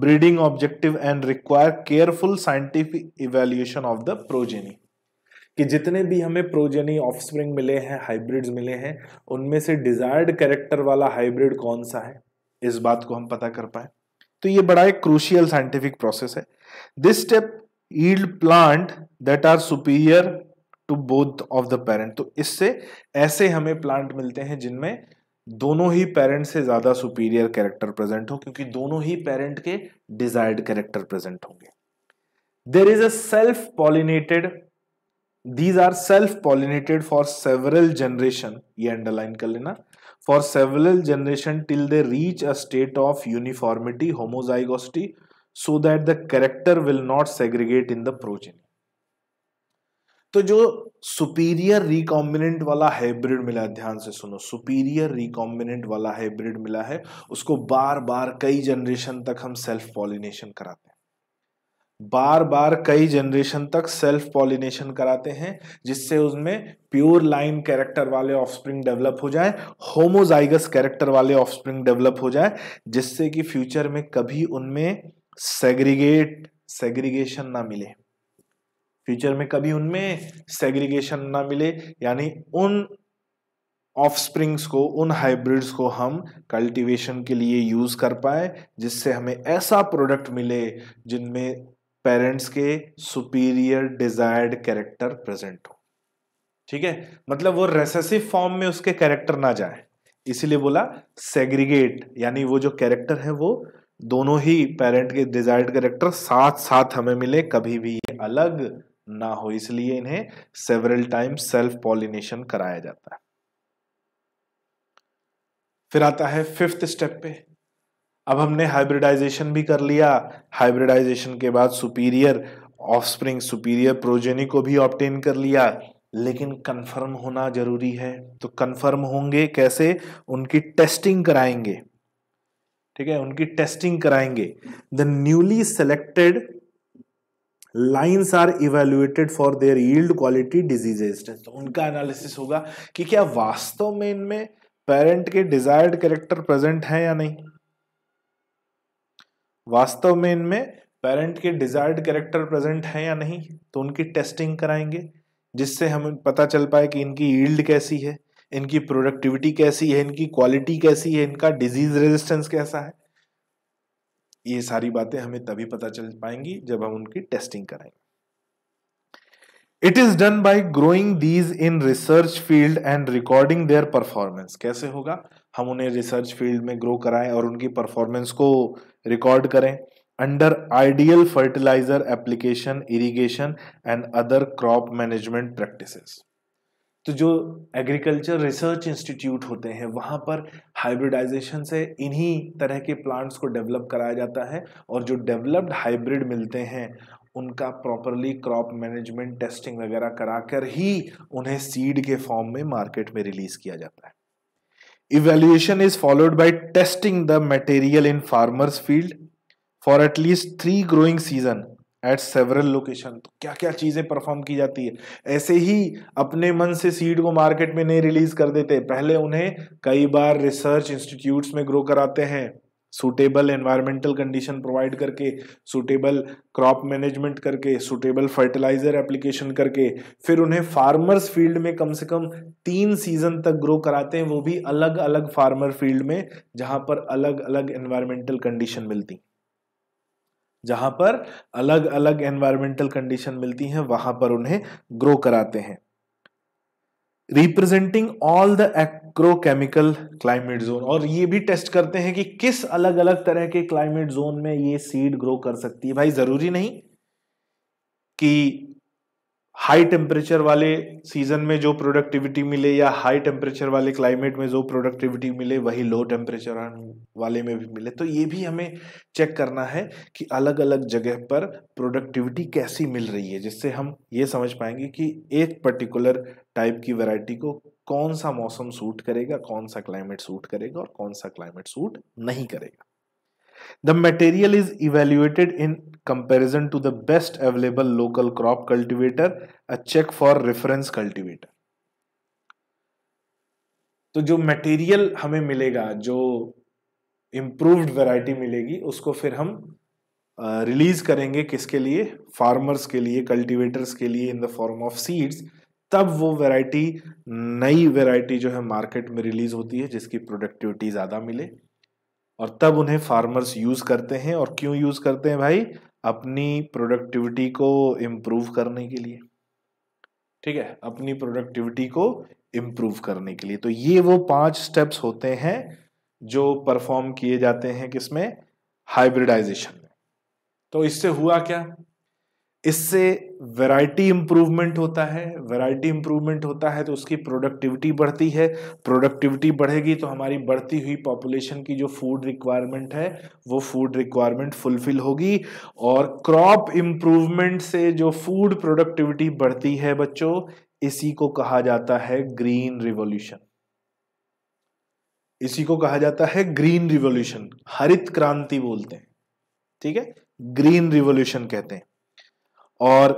breeding objective and require careful scientific evaluation of the progeny कि जितने भी हमें प्रोजेनी ऑफस्प्रिंग मिले हैं हाइब्रिड्स मिले हैं उनमें से डिजायर्ड कैरेक्टर वाला हाइब्रिड कौन सा है इस बात को हम पता कर पाए तो ये बड़ा एक क्रूशियल साइंटिफिक प्रोसेस है this step yield plant that are superior to both of the parent तो इससे ऐसे हमें प्लांट मिलते हैं जिनमें दोनों ही पेरेंट से ज़्यादा सुपीरियर कैरेक्टर प्रेजेंट हो क्योंकि दोनों ही पेरेंट के डिजायर्ड कैरेक्टर प्रेजेंट होंगे there is a self pollinated these are self pollinated for several generation ये अंडरलाइन कर लेना for several generation till they reach a state of uniformity homozygosity so that the character will not segregate in the progeny तो जो superior recombinant वाला hybrid मिला है ध्यान से सुनो सुपीरियर रिकॉम्बिनेंट वाला हाइब्रिड मिला है उसको बार बार कई जनरेशन तक हम सेल्फ पॉलिनेशन कराते हैं बार बार कई जनरेशन तक सेल्फ पॉलिनेशन कराते हैं जिससे उसमें प्योर लाइन कैरेक्टर वाले ऑफस्प्रिंग डेवलप हो जाए होमोजाइगस कैरेक्टर वाले ऑफस्प्रिंग डेवलप हो जाए जिससे कि फ्यूचर में कभी उनमें सेग्रीगेट सेग्रीगेशन ना मिले फ्यूचर में कभी उनमें सेग्रीगेशन ना मिले यानी उन ऑफ स्प्रिंग्स को उन हाइब्रिड्स को हम कल्टीवेशन के लिए यूज़ कर पाए जिससे हमें ऐसा प्रोडक्ट मिले जिनमें पेरेंट्स के सुपीरियर डिजायर्ड कैरेक्टर प्रेजेंट हो ठीक है मतलब वो रेसेसिव फॉर्म में उसके कैरेक्टर ना जाए इसीलिए बोला सेग्रीगेट यानी वो जो कैरेक्टर है वो दोनों ही पेरेंट के डिजायर्ड कैरेक्टर साथ साथ हमें मिले कभी भी अलग ना हो इसलिए इन्हें सेवरल टाइम सेल्फ पॉलिनेशन कराया जाता है फिर आता है फिफ्थ स्टेप पे अब हमने हाइब्रिडाइजेशन भी कर लिया हाइब्रिडाइजेशन के बाद सुपीरियर ऑफस्प्रिंग सुपीरियर प्रोजेनी को भी ऑप्टेन कर लिया लेकिन कंफर्म होना जरूरी है तो कंफर्म होंगे कैसे उनकी टेस्टिंग कराएंगे ठीक है उनकी टेस्टिंग कराएंगे the newly selected lines are evaluated for their yield quality disease resistance तो उनका एनालिसिस होगा कि क्या वास्तव में इनमें पेरेंट के डिजायर्ड कैरेक्टर प्रेजेंट है या नहीं वास्तव में इनमें पेरेंट के डिजायर्ड कैरेक्टर प्रेजेंट है या नहीं तो उनकी टेस्टिंग कराएंगे जिससे हमें पता चल पाए कि इनकी यील्ड कैसी है इनकी प्रोडक्टिविटी कैसी है इनकी क्वालिटी कैसी है इनका डिजीज रेजिस्टेंस कैसा है ये सारी बातें हमें तभी पता चल पाएंगी जब हम उनकी टेस्टिंग कराएंगे it is done by growing these in research field and recording their performance कैसे होगा हम उन्हें रिसर्च फील्ड में ग्रो कराएं और उनकी परफॉर्मेंस को रिकॉर्ड करें under ideal fertiliser application irrigation and other crop management practices तो जो एग्रीकल्चर रिसर्च इंस्टीट्यूट होते हैं वहाँ पर हाइब्रिडाइजेशन से इन्हीं तरह के प्लांट्स को डेवलप कराया जाता है और जो डेवलप्ड हाइब्रिड मिलते हैं उनका प्रॉपरली क्रॉप मैनेजमेंट टेस्टिंग वगैरह कराकर ही उन्हें सीड के फॉर्म में मार्केट में रिलीज किया जाता है evaluation is followed by testing the material in farmers field for at least three growing season at several location तो क्या क्या चीज़ें परफॉर्म की जाती है ऐसे ही अपने मन से सीड को मार्केट में नहीं रिलीज़ कर देते पहले उन्हें कई बार रिसर्च इंस्टीट्यूट्स में ग्रो कराते हैं सूटेबल एनवायरमेंटल कंडीशन प्रोवाइड करके सूटेबल क्रॉप मैनेजमेंट करके सूटेबल फर्टिलाइज़र एप्लीकेशन करके फिर उन्हें फार्मर्स फील्ड में कम से कम तीन सीज़न तक ग्रो कराते हैं वो भी अलग अलग फार्मर फील्ड में जहाँ पर अलग अलग एनवायरमेंटल कंडीशन मिलती जहां पर अलग अलग एनवायरमेंटल कंडीशन मिलती हैं वहां पर उन्हें ग्रो कराते हैं representing all the agrochemical climate zone और ये भी टेस्ट करते हैं कि किस अलग अलग तरह के क्लाइमेट जोन में ये सीड ग्रो कर सकती है भाई ज़रूरी नहीं कि हाई टेम्परेचर वाले सीजन में जो प्रोडक्टिविटी मिले या हाई टेम्परेचर वाले क्लाइमेट में जो प्रोडक्टिविटी मिले वही लो टेम्परेचर वाले में भी मिले तो ये भी हमें चेक करना है कि अलग अलग जगह पर प्रोडक्टिविटी कैसी मिल रही है जिससे हम ये समझ पाएंगे कि एक पर्टिकुलर टाइप की वैरायटी को कौन सा मौसम सूट करेगा कौन सा क्लाइमेट सूट करेगा और कौन सा क्लाइमेट सूट नहीं करेगा The material is evaluated in comparison to the best available local crop cultivator, a check for reference cultivator. तो जो मटेरियल हमें मिलेगा जो इम्प्रूव्ड वैरायटी मिलेगी उसको फिर हम रिलीज uh, करेंगे किसके लिए फार्मर्स के लिए कल्टीवेटर्स के लिए in the form of seeds तब वो वैरायटी नई वैरायटी जो है मार्केट में रिलीज होती है जिसकी प्रोडक्टिविटी ज़्यादा मिले और तब उन्हें फार्मर्स यूज़ करते हैं और क्यों यूज़ करते हैं भाई अपनी प्रोडक्टिविटी को इम्प्रूव करने के लिए ठीक है अपनी प्रोडक्टिविटी को इम्प्रूव करने के लिए तो ये वो पांच स्टेप्स होते हैं जो परफॉर्म किए जाते हैं किसमें हाइब्रिडाइजेशन में तो इससे हुआ क्या इससे वैरायटी इम्प्रूवमेंट होता है वैरायटी इम्प्रूवमेंट होता है तो उसकी प्रोडक्टिविटी बढ़ती है प्रोडक्टिविटी बढ़ेगी तो हमारी बढ़ती हुई पॉपुलेशन की जो फूड रिक्वायरमेंट है वो फूड रिक्वायरमेंट फुलफिल होगी और क्रॉप इम्प्रूवमेंट से जो फूड प्रोडक्टिविटी बढ़ती है बच्चों इसी को कहा जाता है ग्रीन रिवोल्यूशन इसी को कहा जाता है ग्रीन रिवोल्यूशन हरित क्रांति बोलते हैं ठीक है ग्रीन रिवोल्यूशन कहते हैं और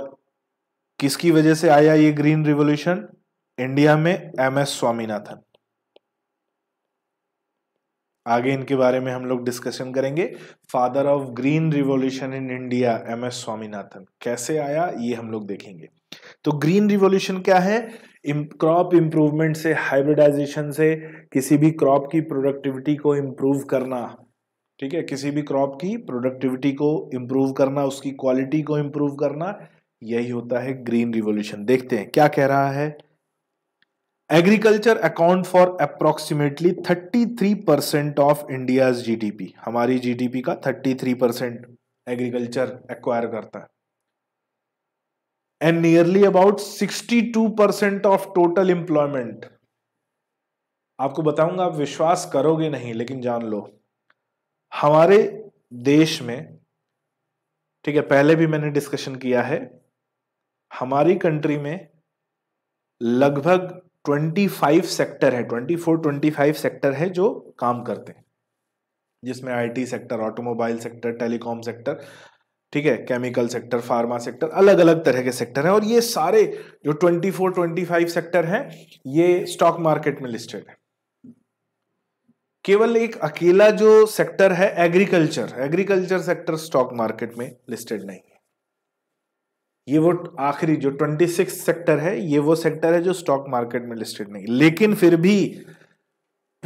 किसकी वजह से आया ये ग्रीन रिवॉल्यूशन इंडिया में एम एस स्वामीनाथन आगे इनके बारे में हम लोग डिस्कशन करेंगे father of green revolution in India M S Swaminathan कैसे आया ये हम लोग देखेंगे तो ग्रीन रिवॉल्यूशन क्या है क्रॉप इंप्रूवमेंट से हाइब्रिडाइजेशन से किसी भी क्रॉप की प्रोडक्टिविटी को इम्प्रूव करना ठीक है किसी भी क्रॉप की प्रोडक्टिविटी को इम्प्रूव करना उसकी क्वालिटी को इम्प्रूव करना यही होता है ग्रीन रिवोल्यूशन देखते हैं क्या कह रहा है agriculture account for approximately 33 percent of India's GDP हमारी जीडीपी का 33 परसेंट एग्रीकल्चर एक्वायर करता है and nearly about 62 percent of total employment आपको बताऊंगा आप विश्वास करोगे नहीं लेकिन जान लो हमारे देश में ठीक है पहले भी मैंने डिस्कशन किया है हमारी कंट्री में लगभग 25 सेक्टर है 24 25 सेक्टर है जो काम करते हैं जिसमें IT sector automobile sector telecom sector ठीक है केमिकल सेक्टर फार्मा सेक्टर अलग अलग तरह के सेक्टर हैं और ये सारे जो 24 25 सेक्टर हैं ये स्टॉक मार्केट में लिस्टेड है केवल एक अकेला जो सेक्टर है agriculture agriculture sector stock market में लिस्टेड नहीं है ये वो आखिरी जो ट्वेंटी सिक्स सेक्टर है ये वो सेक्टर है जो स्टॉक मार्केट में लिस्टेड नहीं लेकिन फिर भी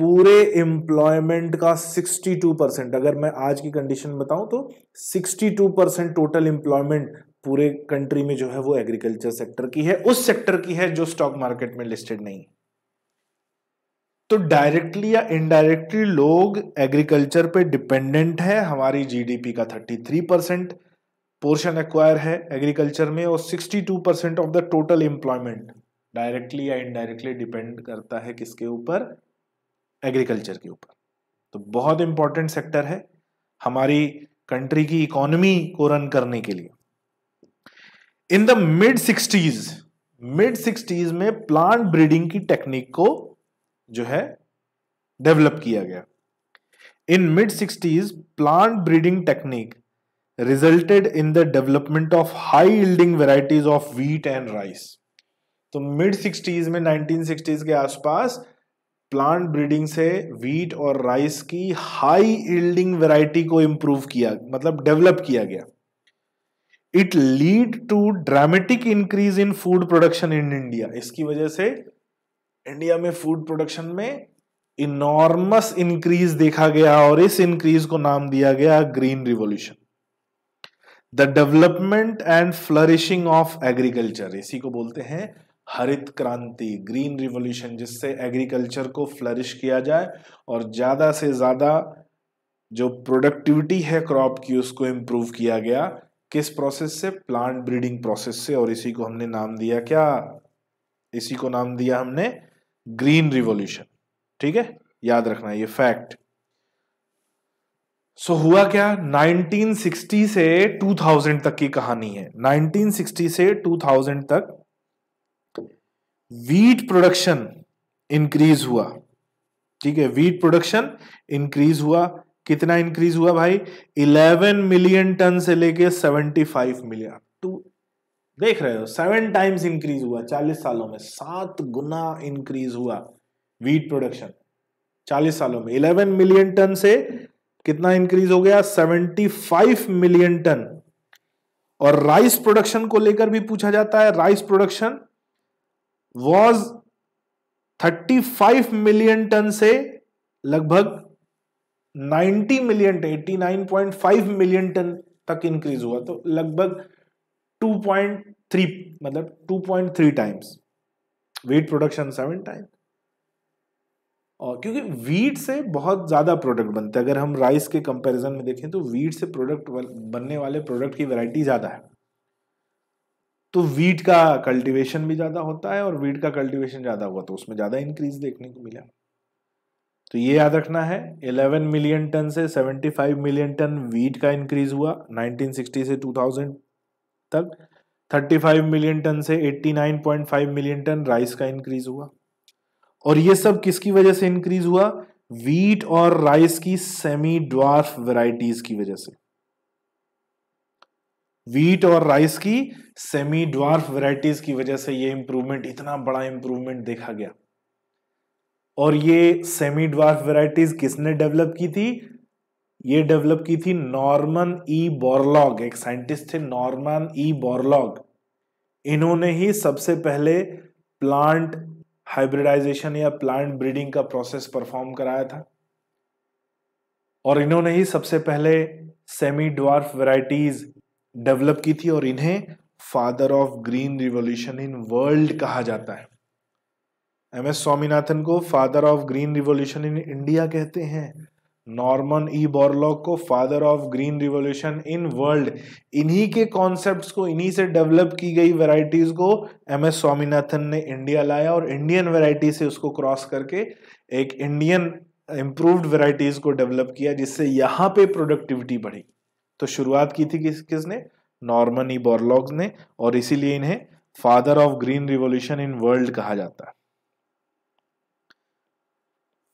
पूरे एम्प्लॉयमेंट का 62 परसेंट अगर मैं आज की कंडीशन बताऊं तो 62 परसेंट टोटल एम्प्लॉयमेंट पूरे कंट्री में जो है वो एग्रीकल्चर सेक्टर की है उस सेक्टर की है जो स्टॉक मार्केट में लिस्टेड नहीं है तो डायरेक्टली या इनडायरेक्टली लोग एग्रीकल्चर पे डिपेंडेंट है हमारी जीडीपी का 33 परसेंट पोर्शन एक्वायर है एग्रीकल्चर में और 62 percent of the total employment directly या इनडायरेक्टली डिपेंड करता है किसके ऊपर एग्रीकल्चर के ऊपर तो बहुत इंपॉर्टेंट सेक्टर है हमारी कंट्री की इकोनॉमी को रन करने के लिए in the mid sixties mid sixties में प्लांट ब्रीडिंग की टेक्निक को जो है डेवलप किया गया in mid sixties plant breeding technique resulted in the development of high yielding varieties of wheat and rice तो मिड सिक्सटीज में 1960s के आसपास प्लांट ब्रीडिंग से व्हीट और राइस की हाई यील्डिंग वेराइटी को इंप्रूव किया मतलब डेवलप किया गया it lead to dramatic increase in food production in India इसकी वजह से इंडिया में फूड प्रोडक्शन में इनॉर्मस इंक्रीज देखा गया और इस इंक्रीज को नाम दिया गया green revolution the development and flourishing of agriculture इसी को बोलते हैं हरित क्रांति ग्रीन रिवॉल्यूशन जिससे एग्रीकल्चर को फ्लरिश किया जाए और ज़्यादा से ज़्यादा जो प्रोडक्टिविटी है क्रॉप की उसको इंप्रूव किया गया किस प्रोसेस से प्लांट ब्रीडिंग प्रोसेस से और इसी को हमने नाम दिया क्या इसी को नाम दिया हमने ग्रीन रिवॉल्यूशन ठीक है याद रखना ये फैक्ट सो so, हुआ क्या 1960 से 2000 तक की कहानी है 1960 से 2000 तक वीट प्रोडक्शन इंक्रीज हुआ ठीक है वीट प्रोडक्शन इंक्रीज हुआ कितना इंक्रीज हुआ भाई 11 मिलियन टन से लेके 75 मिलियन टू देख रहे हो सेवन टाइम्स इंक्रीज हुआ चालीस सालों में सात गुना इंक्रीज हुआ वीट प्रोडक्शन चालीस सालों में इलेवन मिलियन टन से कितना इंक्रीज हो गया सेवेंटी फाइव मिलियन टन और राइस प्रोडक्शन को लेकर भी पूछा जाता है rice production was thirty five million ton से लगभग ninety million ton eighty nine point five million ton तक इंक्रीज हुआ तो लगभग टू पॉइंट थ्री मतलब two point three times wheat production seven time और क्योंकि वीट से बहुत ज़्यादा प्रोडक्ट बनते हैं अगर हम राइस के कंपैरिजन में देखें तो वीट से प्रोडक्ट बनने वाले प्रोडक्ट की वैरायटी ज़्यादा है तो वीट का कल्टीवेशन भी ज़्यादा होता है और वीट का कल्टीवेशन ज़्यादा हुआ तो उसमें ज़्यादा इंक्रीज देखने को मिला तो ये याद रखना है 11 मिलियन टन से 75 मिलियन टन वीट का इंक्रीज हुआ 1960 से 2000 तक 35 मिलियन टन से 89.5 मिलियन टन राइस का इंक्रीज हुआ और ये सब किसकी वजह से इंक्रीज हुआ वीट और राइस की सेमी ड्वार्फ वैरायटीज की वजह से वीट और राइस की सेमी ड्वार्फ वैरायटीज की वजह से ये इंप्रूवमेंट इतना बड़ा इंप्रूवमेंट देखा गया और ये सेमी ड्वार्फ वैरायटीज किसने डेवलप की थी ये डेवलप की थी नॉर्मन ई बोरलॉग एक साइंटिस्ट थे नॉर्मन ई बोरलॉग इन्होंने ही सबसे पहले प्लांट हाइब्रिडाइजेशन या प्लांट ब्रीडिंग का प्रोसेस परफॉर्म कराया था और इन्होंने ही सबसे पहले सेमी ड्वार्फ वेराइटीज डेवलप की थी और इन्हें father of green revolution in world कहा जाता है एम एस स्वामीनाथन को father of green revolution in India कहते हैं नॉर्मन ई बॉर्लॉक को father of green revolution in world इन्हीं के कॉन्सेप्ट को इन्हीं से डेवलप की गई वेराइटीज़ को एम एस स्वामीनाथन ने इंडिया लाया और इंडियन वेराइटी से उसको क्रॉस करके एक इंडियन इम्प्रूव्ड वेराइटीज़ को डेवलप किया जिससे यहाँ पे प्रोडक्टिविटी बढ़ी तो शुरुआत की थी किस किसने नॉर्मन ई बॉर्लॉग्स ने और इसीलिए इन्हें father of green revolution in world कहा जाता है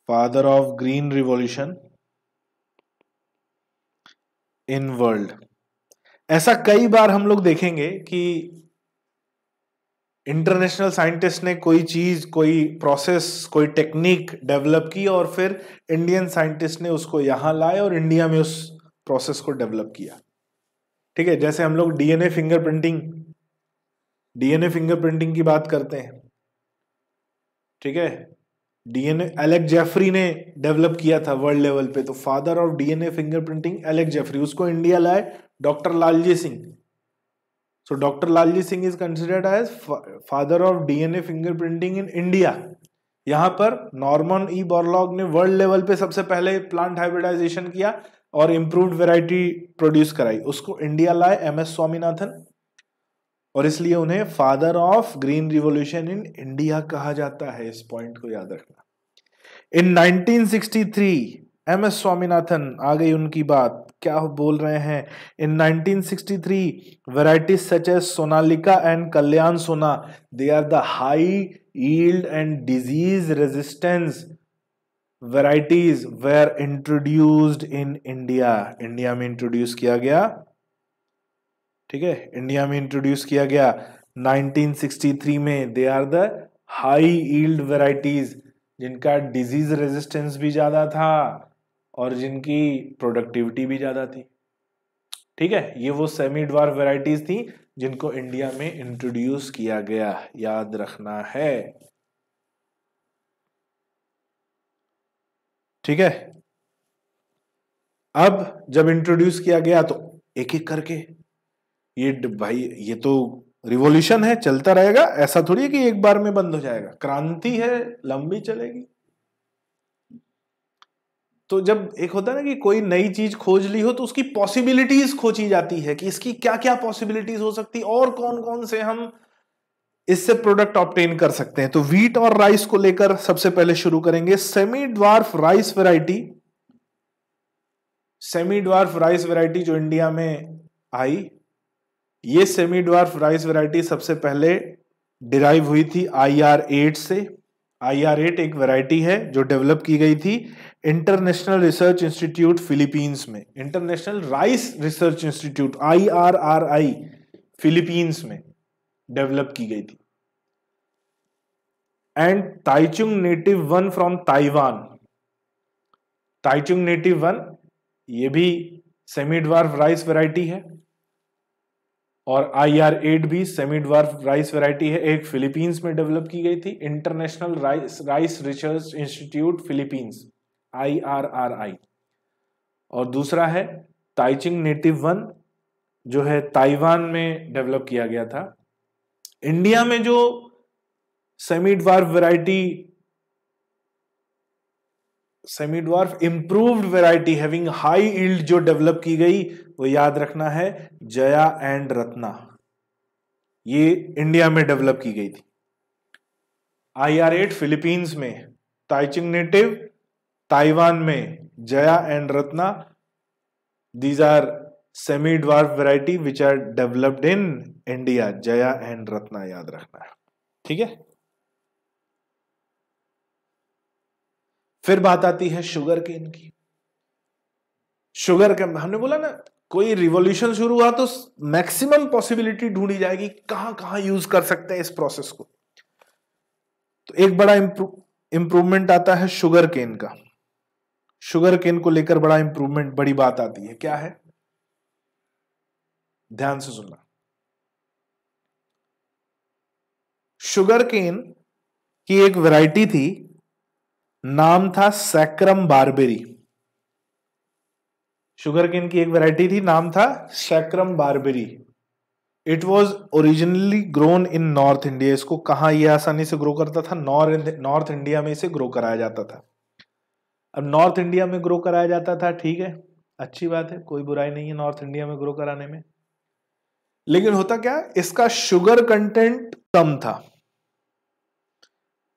father of green revolution in world ऐसा कई बार हम लोग देखेंगे कि इंटरनेशनल साइंटिस्ट ने कोई चीज कोई प्रोसेस कोई टेक्निक डेवलप की और फिर इंडियन साइंटिस्ट ने उसको यहां लाए और इंडिया में उस प्रोसेस को डेवलप किया ठीक है जैसे हम लोग डीएनए फिंगरप्रिंटिंग डीएनए फिंगरप्रिंटिंग की बात करते हैं ठीक है डीएनए एलेक जेफरी ने डेवलप किया था वर्ल्ड लेवल पे तो father of DNA fingerprinting Alec Jeffrey उसको इंडिया लाए doctor Lalji Singh so doctor Lalji Singh is considered as father of DNA fingerprinting in India यहाँ पर नॉर्मन ई बॉर्लॉग ने वर्ल्ड लेवल पे सबसे पहले प्लांट हाइब्रिडाइजेशन किया और इम्प्रूव्ड वेराइटी प्रोड्यूस कराई उसको इंडिया लाए एम एस स्वामीनाथन और इसलिए उन्हें father of green revolution in India कहा जाता है इस पॉइंट को याद रखना इन 1963 एम एस स्वामीनाथन आ गई उनकी बात क्या बोल रहे हैं in 1963 varieties such as Sonalika and Kalyan Sona they are the high yield and disease resistance varieties were introduced in India India में इंट्रोड्यूस किया गया ठीक है इंडिया में इंट्रोड्यूस किया गया 1963 में they are the high yield varieties जिनका डिजीज रेजिस्टेंस भी ज़्यादा था और जिनकी प्रोडक्टिविटी भी ज़्यादा थी ठीक है ये वो सेमी ड्वार वेराइटीज थी जिनको इंडिया में इंट्रोड्यूस किया गया याद रखना है ठीक है अब जब इंट्रोड्यूस किया गया तो एक एक करके ये भाई ये तो रिवॉल्यूशन है चलता रहेगा ऐसा थोड़ी है कि एक बार में बंद हो जाएगा क्रांति है लंबी चलेगी तो जब एक होता है ना कि कोई नई चीज खोज ली हो तो उसकी पॉसिबिलिटीज खोजी जाती है कि इसकी क्या क्या पॉसिबिलिटीज हो सकती और कौन कौन से हम इससे प्रोडक्ट ऑप्टेन कर सकते हैं तो वीट और राइस को लेकर सबसे पहले शुरू करेंगे semi dwarf rice variety semi dwarf rice variety जो इंडिया में आई ये सेमी ड्वार्फ राइस वैरायटी सबसे पहले डिराइव हुई थी आई आर एट से आई आर एट एक वैरायटी है जो डेवलप की गई थी इंटरनेशनल रिसर्च इंस्टीट्यूट फिलीपींस में international rice research institute I R R I Philippines में डेवलप की गई थी and Taichung native one from Taiwan Taichung native one ये भी सेमी ड्वार्फ राइस वैरायटी है और आई आर एट भी सेमी डॉर्फ राइस वेराइटी है एक फिलीपींस में डेवलप की गई थी international rice rice research institute Philippines I R R I और दूसरा है ताइचिंग नेटिव वन जो है ताइवान में डेवलप किया गया था इंडिया में जो semi dwarf variety semi dwarf improved variety having high yield जो डेवलप की गई वो याद रखना है जया एंड रत्ना ये इंडिया में डेवलप की गई थी आई आर एट फिलीपींस में ताइचिंग नेटिव ताइवान में Jaya and Ratna these are semi dwarf variety which are developed in India Jaya and Ratna याद रखना है ठीक है फिर बात आती है शुगर केन की शुगर के हमने बोला ना कोई रिवॉल्यूशन शुरू हुआ तो मैक्सिमम पॉसिबिलिटी ढूंढी जाएगी कहां कहां यूज कर सकते हैं इस प्रोसेस को तो एक बड़ा इंप्रूवमेंट आता है शुगर केन का शुगर केन को लेकर बड़ा इंप्रूवमेंट बड़ी बात आती है क्या है ध्यान से सुनना शुगर केन की एक वैरायटी थी नाम था सैक्रम बारबेरी शुगर केन की एक वैरायटी थी नाम था Saccharum barberi it was originally grown in North India इसको कहां ये आसानी से ग्रो करता था नॉर्थ इंडिया में इसे ग्रो कराया जाता था अब नॉर्थ इंडिया में ग्रो कराया जाता था ठीक है अच्छी बात है कोई बुराई नहीं है नॉर्थ इंडिया में ग्रो कराने में लेकिन होता क्या इसका शुगर कंटेंट कम था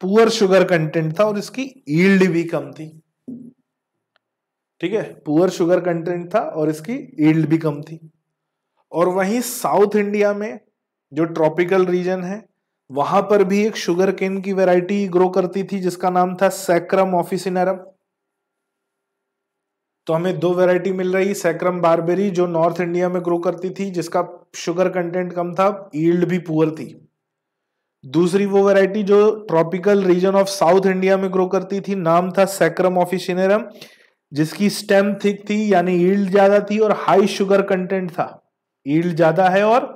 पुअर शुगर कंटेंट था और इसकी ईल्ड भी कम थी ठीक है पुअर शुगर कंटेंट था और इसकी ईल्ड भी कम थी और वहीं साउथ इंडिया में जो ट्रॉपिकल रीजन है वहां पर भी एक शुगर केन की वैरायटी ग्रो करती थी जिसका नाम था सैक्रम ऑफिसिनरम तो हमें दो वैरायटी मिल रही सैक्रम बारबेरी जो नॉर्थ इंडिया में ग्रो करती थी जिसका शुगर कंटेंट कम था ईल्ड भी पुअर थी दूसरी वो वैरायटी जो tropical region of South India में ग्रो करती थी नाम था सैक्रम ऑफिशिनेरम जिसकी स्टेम थिक थी यानी ईल्ड ज्यादा थी और हाई शुगर कंटेंट था ईल्ड ज्यादा है और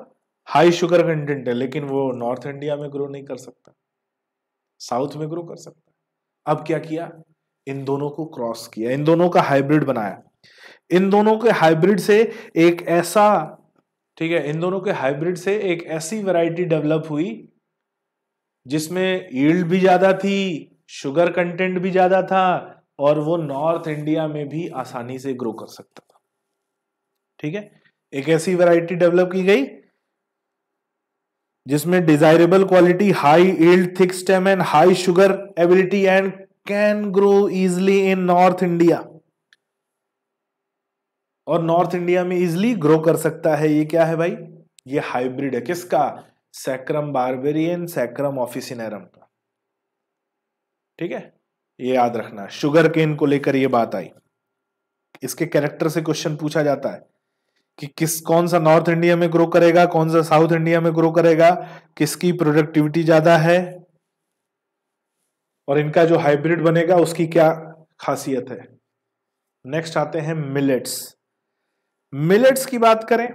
हाई शुगर कंटेंट है लेकिन वो नॉर्थ इंडिया में ग्रो नहीं कर सकता साउथ में ग्रो कर सकता अब क्या किया इन दोनों को क्रॉस किया इन दोनों का हाइब्रिड बनाया इन दोनों के हाइब्रिड से एक ऐसा ठीक है इन दोनों के हाइब्रिड से एक ऐसी वैरायटी डेवलप हुई जिसमें ईल्ड भी ज़्यादा थी शुगर कंटेंट भी ज़्यादा था और वो नॉर्थ इंडिया में भी आसानी से ग्रो कर सकता था ठीक है एक ऐसी वैरायटी डेवलप की गई जिसमें desirable quality high yield thick stem and high sugar ability and can grow easily in North India और नॉर्थ इंडिया में इजली ग्रो कर सकता है ये क्या है भाई ये हाइब्रिड है किसका सैक्रम बार्बेरियन सैक्रम ऑफिसिनेरम का ठीक है ये याद रखना शुगर केन को लेकर ये बात आई इसके कैरेक्टर से क्वेश्चन पूछा जाता है कि किस कौन सा नॉर्थ इंडिया में ग्रो करेगा कौन सा साउथ इंडिया में ग्रो करेगा किसकी प्रोडक्टिविटी ज्यादा है और इनका जो हाइब्रिड बनेगा उसकी क्या खासियत है नेक्स्ट आते हैं मिलेट्स मिलेट्स की बात करें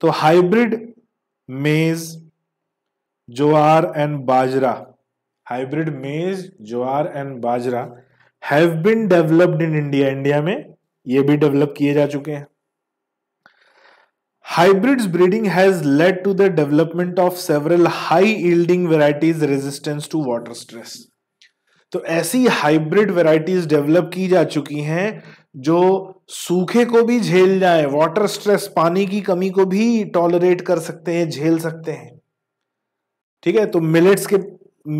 तो hybrid maize jowar and bajra hybrid maize jowar and bajra have been developed in India India में ये भी डेवलप किए जा चुके हैं hybrid breeding has led to the development of several high yielding varieties resistance to water stress तो ऐसी हाइब्रिड वेराइटीज डेवलप की जा चुकी हैं जो सूखे को भी झेल जाए वाटर स्ट्रेस पानी की कमी को भी टॉलरेट कर सकते हैं झेल सकते हैं ठीक है तो मिलेट्स के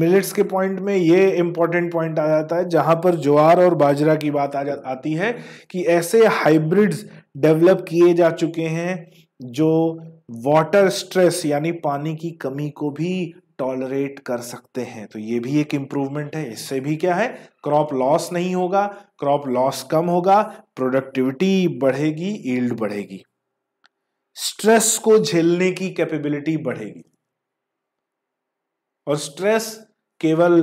मिलेट्स के पॉइंट में ये इंपॉर्टेंट पॉइंट आ जाता है जहां पर ज्वार और बाजरा की बात आ जा आती है कि ऐसे हाइब्रिड्स डेवलप किए जा चुके हैं जो वाटर स्ट्रेस यानी पानी की कमी को भी टॉलरेट कर सकते हैं तो ये भी एक इम्प्रूवमेंट है इससे भी क्या है क्रॉप लॉस नहीं होगा क्रॉप लॉस कम होगा प्रोडक्टिविटी बढ़ेगी ईल्ड बढ़ेगी स्ट्रेस को झेलने की कैपेबिलिटी बढ़ेगी और स्ट्रेस केवल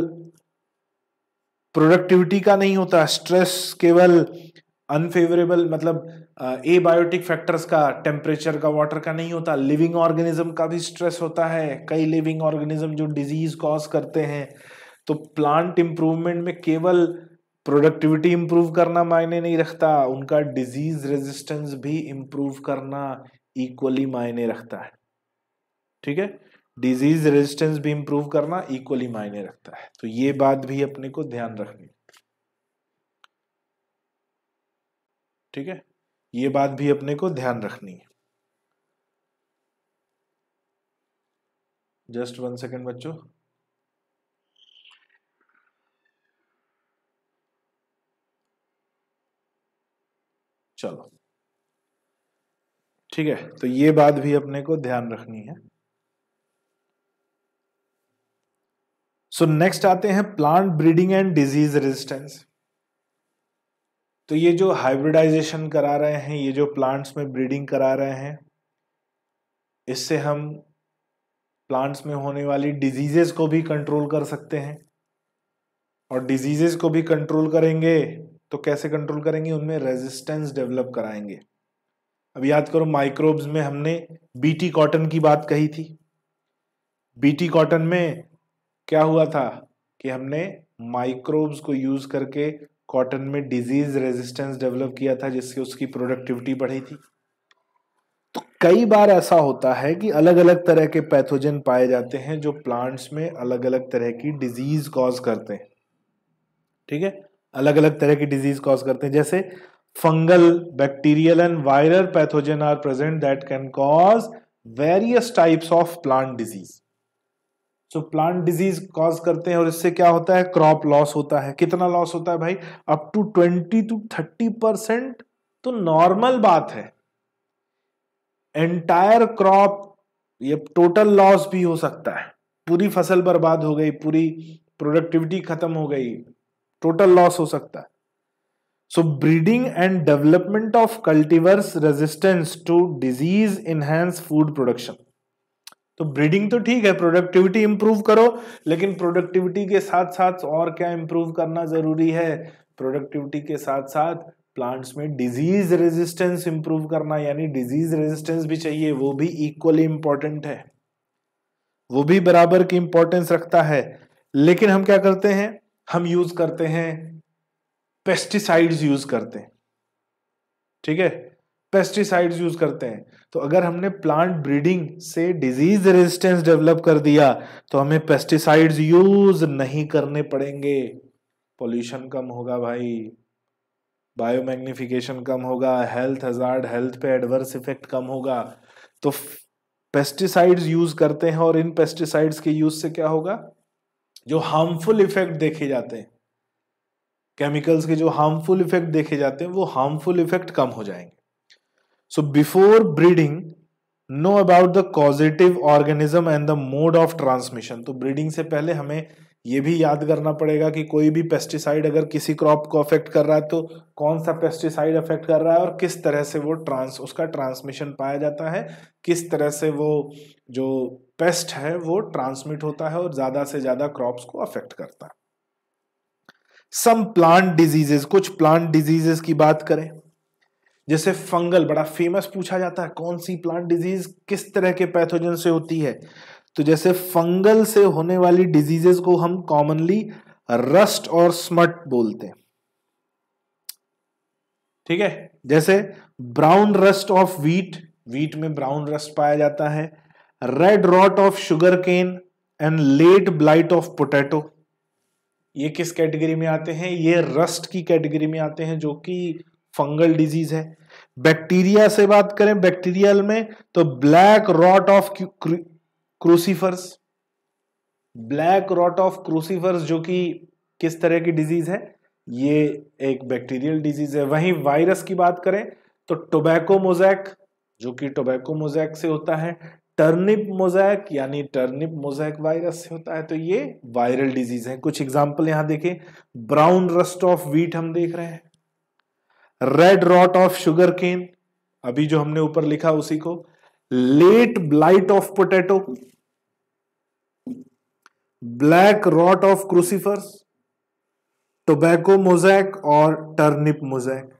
प्रोडक्टिविटी का नहीं होता स्ट्रेस केवल अनफेवरेबल मतलब ए बायोटिक फैक्टर्स का टेम्परेचर का वाटर का नहीं होता लिविंग ऑर्गेनिज्म का भी स्ट्रेस होता है कई लिविंग ऑर्गेनिज्म जो डिजीज कॉज करते हैं तो प्लांट इम्प्रूवमेंट में केवल प्रोडक्टिविटी इम्प्रूव करना मायने नहीं रखता उनका डिजीज रेजिस्टेंस भी इम्प्रूव करना इक्वली मायने रखता है ठीक है डिजीज रेजिस्टेंस भी इम्प्रूव करना इक्वली मायने रखता है तो ये बात भी अपने को ध्यान रखनी ठीक है ये बात भी अपने को ध्यान रखनी है जस्ट वन सेकेंड बच्चों चलो ठीक है तो ये बात भी अपने को ध्यान रखनी है सो so नेक्स्ट आते हैं plant breeding and disease resistance तो ये जो हाइब्रिडाइजेशन करा रहे हैं ये जो प्लांट्स में ब्रीडिंग करा रहे हैं इससे हम प्लांट्स में होने वाली डिजीजेस को भी कंट्रोल कर सकते हैं और डिजीजेज को भी कंट्रोल करेंगे तो कैसे कंट्रोल करेंगे उनमें रेजिस्टेंस डेवलप कराएंगे अब याद करो माइक्रोब्स में हमने बीटी कॉटन की बात कही थी बीटी कॉटन में क्या हुआ था कि हमने माइक्रोब्स को यूज करके कॉटन में डिजीज रेजिस्टेंस डेवलप किया था जिससे उसकी प्रोडक्टिविटी बढ़ी थी तो कई बार ऐसा होता है कि अलग अलग तरह के पैथोजन पाए जाते हैं जो प्लांट्स में अलग अलग तरह की डिजीज कॉज करते हैं ठीक है अलग अलग तरह की डिजीज कॉज करते हैं जैसे fungal bacterial and viral pathogen are present that can cause various types of plant disease so plant disease cause करते हैं और इससे क्या होता है क्रॉप लॉस होता है कितना लॉस होता है भाई up to twenty to thirty percent तो नॉर्मल बात है एंटायर क्रॉप ये टोटल लॉस भी हो सकता है पूरी फसल बर्बाद हो गई पूरी प्रोडक्टिविटी खत्म हो गई टोटल लॉस हो सकता है so breeding and development of cultivars resistance to disease enhance food production तो ब्रीडिंग तो ठीक है प्रोडक्टिविटी इंप्रूव करो लेकिन प्रोडक्टिविटी के साथ साथ और क्या इंप्रूव करना जरूरी है प्रोडक्टिविटी के साथ साथ प्लांट्स में डिजीज रेजिस्टेंस इंप्रूव करना यानी डिजीज रेजिस्टेंस भी चाहिए वो भी इक्वली इंपॉर्टेंट है वो भी बराबर की इंपॉर्टेंस रखता है लेकिन हम क्या करते हैं हम यूज करते हैं पेस्टिसाइड्स यूज करते हैं ठीक है पेस्टिसाइड्स यूज करते हैं तो अगर हमने प्लांट ब्रीडिंग से डिजीज रेजिस्टेंस डेवलप कर दिया तो हमें पेस्टिसाइड्स यूज नहीं करने पड़ेंगे पोल्यूशन कम होगा भाई बायोमैग्निफिकेशन कम होगा हेल्थ हजार्ड हेल्थ पे एडवर्स इफेक्ट कम होगा तो पेस्टिसाइड्स यूज करते हैं और इन पेस्टिसाइड्स के यूज से क्या होगा जो हार्मफुल इफेक्ट देखे जाते हैं केमिकल्स के जो हार्मफुल इफेक्ट देखे जाते हैं वो हार्मफुल इफेक्ट कम हो जाएंगे So before breeding, know about the causative organism and the mode of transmission. तो breeding से पहले हमें ये भी याद करना पड़ेगा कि कोई भी पेस्टिसाइड अगर किसी क्रॉप को अफेक्ट कर रहा है तो कौन सा पेस्टिसाइड अफेक्ट कर रहा है और किस तरह से वो ट्रांस उसका ट्रांसमिशन पाया जाता है किस तरह से वो जो पेस्ट है वो ट्रांसमिट होता है और ज़्यादा से ज़्यादा क्रॉप्स को अफेक्ट करता है सम प्लांट डिजीजेस कुछ प्लांट डिजीजेस की बात करें जैसे फंगल बड़ा फेमस पूछा जाता है कौन सी प्लांट डिजीज किस तरह के पैथोजन से होती है तो जैसे फंगल से होने वाली डिजीजेस को हम कॉमनली रस्ट और स्मट बोलते हैं ठीक है जैसे brown rust of wheat wheat में ब्राउन रस्ट पाया जाता है red rot of sugar cane and late blight of potato ये किस कैटेगरी में आते हैं ये रस्ट की कैटेगरी में आते हैं जो कि फंगल डिजीज है बैक्टीरिया से बात करें बैक्टीरियल में तो black rot of crucifers black rot of crucifers जो कि किस तरह की डिजीज है ये एक बैक्टीरियल डिजीज है वहीं वायरस की बात करें तो टोबैको मोजैक जो कि टोबैको मोजैक से होता है टर्निप मोजैक यानी टर्निप मोजैक वायरस से होता है तो ये वायरल डिजीज है कुछ एग्जाम्पल यहां देखें ब्राउन रस्ट ऑफ वीट हम देख रहे हैं red rot of sugar cane अभी जो हमने ऊपर लिखा उसी को late blight of potato black rot of crucifers tobacco mosaic और टर्निप मोजैक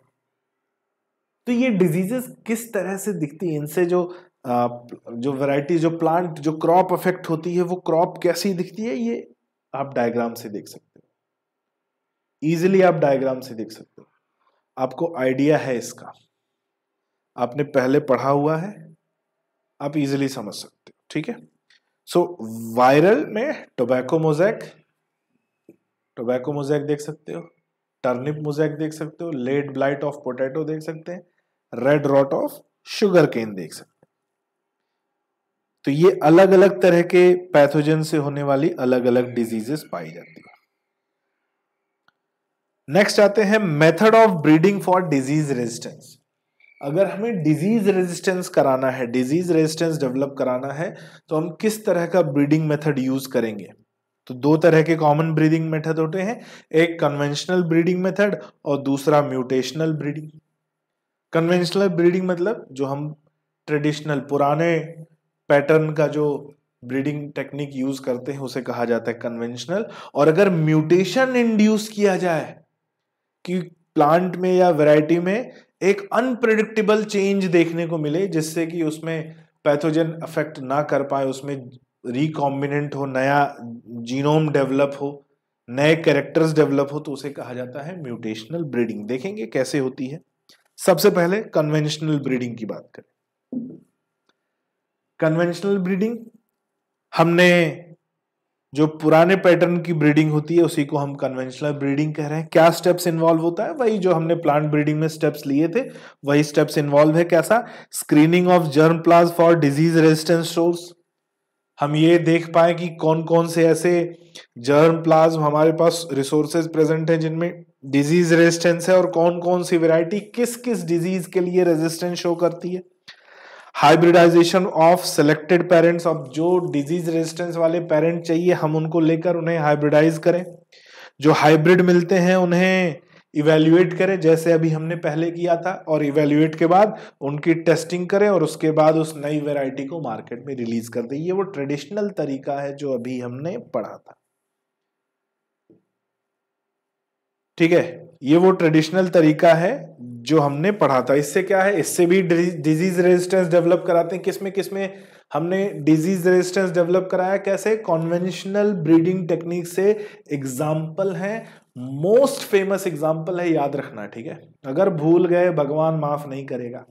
तो ये डिजीजेस किस तरह से दिखती है इनसे जो जो वैरायटी जो प्लांट जो क्रॉप अफेक्ट होती है वो क्रॉप कैसी दिखती है ये आप डायग्राम से देख सकते हो इजिली आप डायग्राम से देख सकते हो आपको आइडिया है इसका आपने पहले पढ़ा हुआ है आप इजीली समझ सकते हो ठीक है सो वायरल में टोबैको मोजैक टोबैको मोजैक देख सकते हो टर्निप मोजैक देख सकते हो लेट ब्लाइट ऑफ पोटैटो देख सकते हैं red rot of sugar cane देख सकते तो ये अलग अलग तरह के पैथोजन से होने वाली अलग अलग डिजीजेस पाई जाती है नेक्स्ट आते हैं method of breeding for disease resistance अगर हमें डिजीज रेजिस्टेंस कराना है डिजीज रेजिस्टेंस डेवलप कराना है तो हम किस तरह का ब्रीडिंग मेथड यूज करेंगे तो दो तरह के कॉमन ब्रीडिंग मेथड होते हैं एक कन्वेंशनल ब्रीडिंग मेथड और दूसरा म्यूटेशनल ब्रीडिंग कन्वेंशनल ब्रीडिंग मतलब जो हम ट्रेडिशनल पुराने पैटर्न का जो ब्रीडिंग टेक्निक यूज करते हैं उसे कहा जाता है कन्वेंशनल और अगर म्यूटेशन इंड्यूस किया जाए कि प्लांट में या वैरायटी में एक अनप्रिडिक्टेबल चेंज देखने को मिले जिससे कि उसमें पैथोजन अफेक्ट ना कर पाए उसमें रिकॉम्बिनेंट हो नया जीनोम डेवलप हो नए कैरेक्टर्स डेवलप हो तो उसे कहा जाता है म्यूटेशनल ब्रीडिंग देखेंगे कैसे होती है सबसे पहले कन्वेंशनल ब्रीडिंग की बात करें कन्वेंशनल ब्रीडिंग हमने जो पुराने पैटर्न की ब्रीडिंग होती है उसी को हम कन्वेंशनल ब्रीडिंग कह रहे हैं क्या स्टेप्स इन्वॉल्व होता है वही जो हमने प्लांट ब्रीडिंग में स्टेप्स लिए थे वही स्टेप्स इन्वॉल्व है कैसा screening of germplasm for disease resistance stores हम ये देख पाए कि कौन कौन से ऐसे जर्म प्लाज्म हमारे पास रिसोर्सेज प्रेजेंट है जिनमें डिजीज रेजिस्टेंस है और कौन कौन सी वैरायटी किस किस डिजीज के लिए रेजिस्टेंस शो करती है हाइब्रिडाइजेशन ऑफ सेलेक्टेड पेरेंट्स अब जो डिजीज रेजिस्टेंस वाले पेरेंट चाहिए हम उनको लेकर उन्हें हाइब्रिडाइज करें जो हाइब्रिड मिलते हैं उन्हें इवेल्युएट करें जैसे अभी हमने पहले किया था और इवेल्युएट के बाद उनकी टेस्टिंग करें और उसके बाद उस नई वेराइटी को मार्केट में रिलीज कर दें ये वो ट्रेडिशनल तरीका है जो अभी हमने पढ़ा था ठीक है ये वो ट्रेडिशनल तरीका है जो हमने पढ़ा था इससे क्या है इससे भी डिजीज रेजिस्टेंस डेवलप कराते हैं किसमें किसमें हमने डिजीज रेजिस्टेंस डेवलप कराया कैसे कॉन्वेंशनल ब्रीडिंग टेक्निक से एग्जाम्पल है मोस्ट फेमस एग्जाम्पल है याद रखना ठीक है अगर भूल गए भगवान माफ नहीं करेगा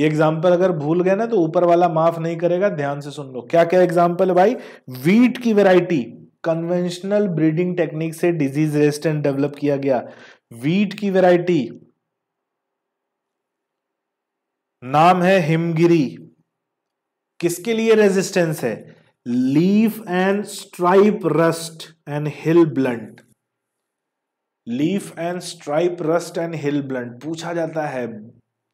ये एग्जाम्पल अगर भूल गए ना तो ऊपर वाला माफ नहीं करेगा ध्यान से सुन लो क्या क्या एग्जाम्पल है भाई वीट की वेराइटी कन्वेंशनल ब्रीडिंग टेक्निक से डिजीज रेजिस्टेंट डेवलप किया गया वीट की वैरायटी नाम है हिमगिरी किसके लिए रेजिस्टेंस है leaf and stripe rust and hill blunt leaf and stripe rust and hill blunt पूछा जाता है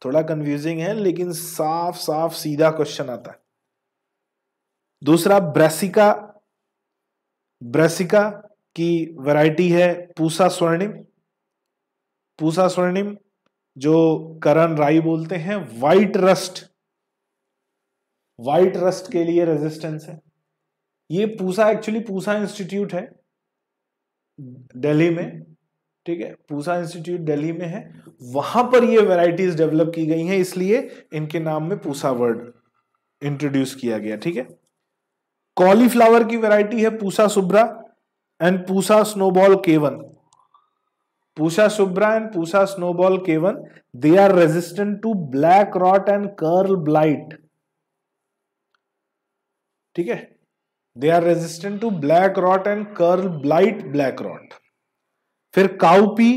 थोड़ा कंफ्यूजिंग है लेकिन साफ साफ सीधा क्वेश्चन आता है दूसरा ब्रेसिका ब्रेसिका की वैरायटी है पूसा स्वर्णिम पूसा स्वर्णिम जो करण राई बोलते हैं वाइट रस्ट वाइट रस्ट के लिए रेजिस्टेंस है ये पूसा एक्चुअली पूसा इंस्टीट्यूट है दिल्ली में ठीक है पूसा इंस्टीट्यूट दिल्ली में है वहां पर ये वैरायटीज डेवलप की गई हैं इसलिए इनके नाम में पूसा वर्ड इंट्रोड्यूस किया गया ठीक है कॉलीफ्लावर की वैरायटी है Pusa Shubhra and Pusa snowball K one Pusa subra and Pusa snowball K one they are resistant to black rot and curl blight ठीक है they are resistant to black rot and curl blight black rot फिर cowpea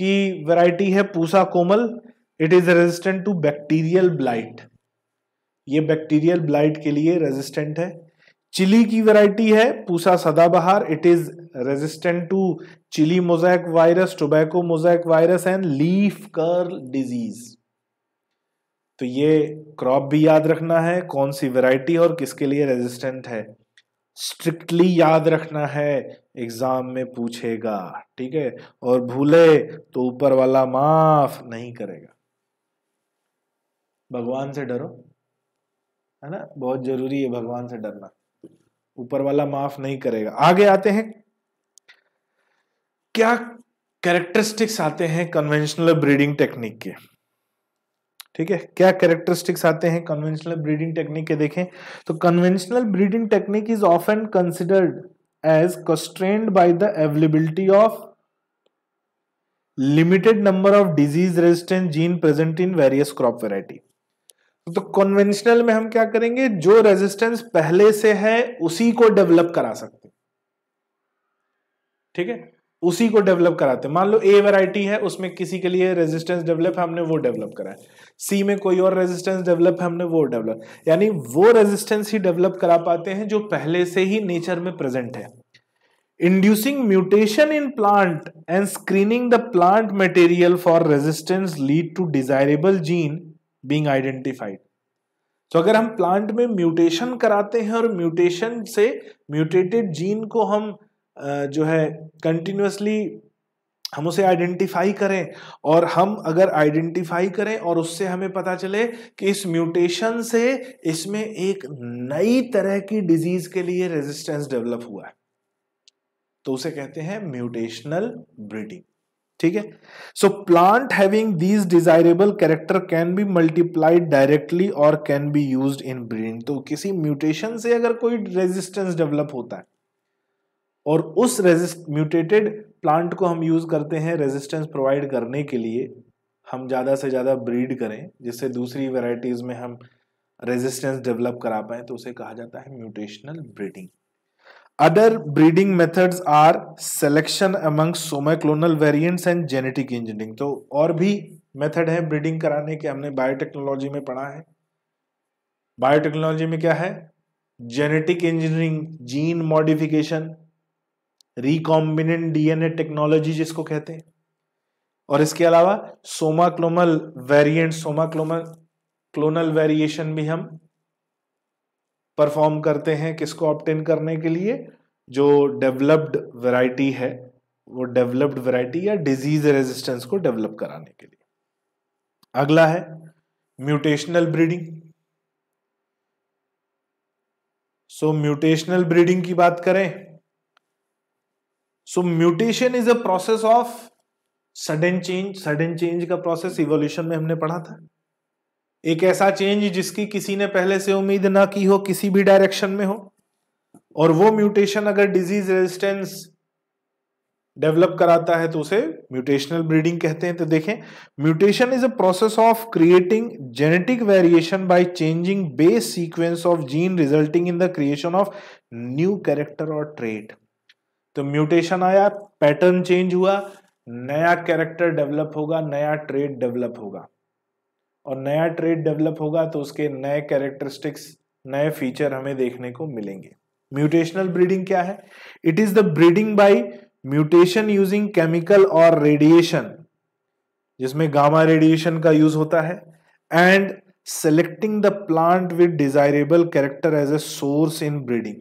की variety है Pusa Komal it is resistant to bacterial blight ये bacterial blight के लिए resistant है chilli की वैरायटी है Pusa Sadabahar it is resistant to chilli mosaic virus tobacco mosaic virus and leaf curl disease तो ये क्रॉप भी याद रखना है कौन सी वैरायटी और किसके लिए रेजिस्टेंट है स्ट्रिक्टली याद रखना है एग्जाम में पूछेगा ठीक है और भूले तो ऊपर वाला माफ नहीं करेगा भगवान से डरो है ना बहुत जरूरी है भगवान से डरना ऊपर वाला माफ नहीं करेगा आगे आते हैं क्या कैरेक्टरिस्टिक्स आते हैं कन्वेंशनल ब्रीडिंग टेक्निक के ठीक है क्या कैरेक्टरिस्टिक्स आते हैं कन्वेंशनल ब्रीडिंग टेक्निक के देखें तो conventional breeding technique is often considered as constrained by the availability of limited number of disease resistant gene present in various crop variety तो कन्वेंशनल में हम क्या करेंगे जो रेजिस्टेंस पहले से है उसी को डेवलप करा सकते ठीक है उसी को डेवलप कराते हैं मान लो ए वैरायटी है उसमें किसी के लिए रेजिस्टेंस डेवलप हमने वो डेवलप करा है सी में कोई और रेजिस्टेंस डेवलप है हमने वो डेवलप यानी वो रेजिस्टेंस ही डेवलप करा पाते हैं जो पहले से ही नेचर में प्रेजेंट है inducing mutation in plant and screening the plant material for resistance lead to desirable gene being identified तो अगर हम प्लांट में म्यूटेशन कराते हैं और म्यूटेशन से म्यूटेटेड जीन को हम जो है कंटिन्यूसली हम उसे आइडेंटिफाई करें और हम अगर आइडेंटिफाई करें और उससे हमें पता चले कि इस म्यूटेशन से इसमें एक नई तरह की डिजीज के लिए रेजिस्टेंस डेवलप हुआ है तो उसे कहते हैं म्यूटेशनल ब्रीडिंग ठीक है so plant having these desirable character can be multiplied directly और can be used in breeding तो किसी म्यूटेशन से अगर कोई रेजिस्टेंस डेवलप होता है और उस रेजिस्ट म्यूटेटेड प्लांट को हम यूज़ करते हैं रेजिस्टेंस प्रोवाइड करने के लिए हम ज़्यादा से ज़्यादा ब्रीड करें जिससे दूसरी वेराइटीज़ में हम रेजिस्टेंस डेवलप करा पाए तो उसे कहा जाता है mutational breeding other breeding methods are selection among somaclonal variants and genetic engineering तो और भी मेथड है ब्रीडिंग कराने के हमने बायोटेक्नोलॉजी में पढ़ा है बायोटेक्नोलॉजी में क्या है genetic engineering gene modification recombinant DNA technology जिसको कहते हैं और इसके अलावा somaclonal variant somaclonal clonal variation भी हम परफॉर्म करते हैं किसको ऑप्टेन करने के लिए जो डेवलप्ड वैरायटी है वो डेवलप्ड वैरायटी या डिजीज रेजिस्टेंस को डेवलप कराने के लिए अगला है mutational breeding so mutational breeding की बात करें so mutation is a process of sudden change sudden change का प्रोसेस इवोल्यूशन में हमने पढ़ा था एक ऐसा चेंज जिसकी किसी ने पहले से उम्मीद ना की हो किसी भी डायरेक्शन में हो और वो म्यूटेशन अगर डिजीज रेजिस्टेंस डेवलप कराता है तो उसे म्यूटेशनल ब्रीडिंग कहते हैं तो देखें mutation is a process of creating genetic variation by changing base sequence of gene resulting in the creation of new character और ट्रेड तो म्यूटेशन आया पैटर्न चेंज हुआ नया कैरेक्टर डेवलप होगा नया ट्रेड डेवलप होगा और नया ट्रेड डेवलप होगा तो उसके नए कैरेक्टरिस्टिक्स नए फीचर हमें देखने को मिलेंगे म्यूटेशनल ब्रीडिंग क्या है it is the breeding by mutation using chemical और रेडिएशन जिसमें गामा रेडिएशन का यूज होता है and selecting the plant with desirable character as a source in breeding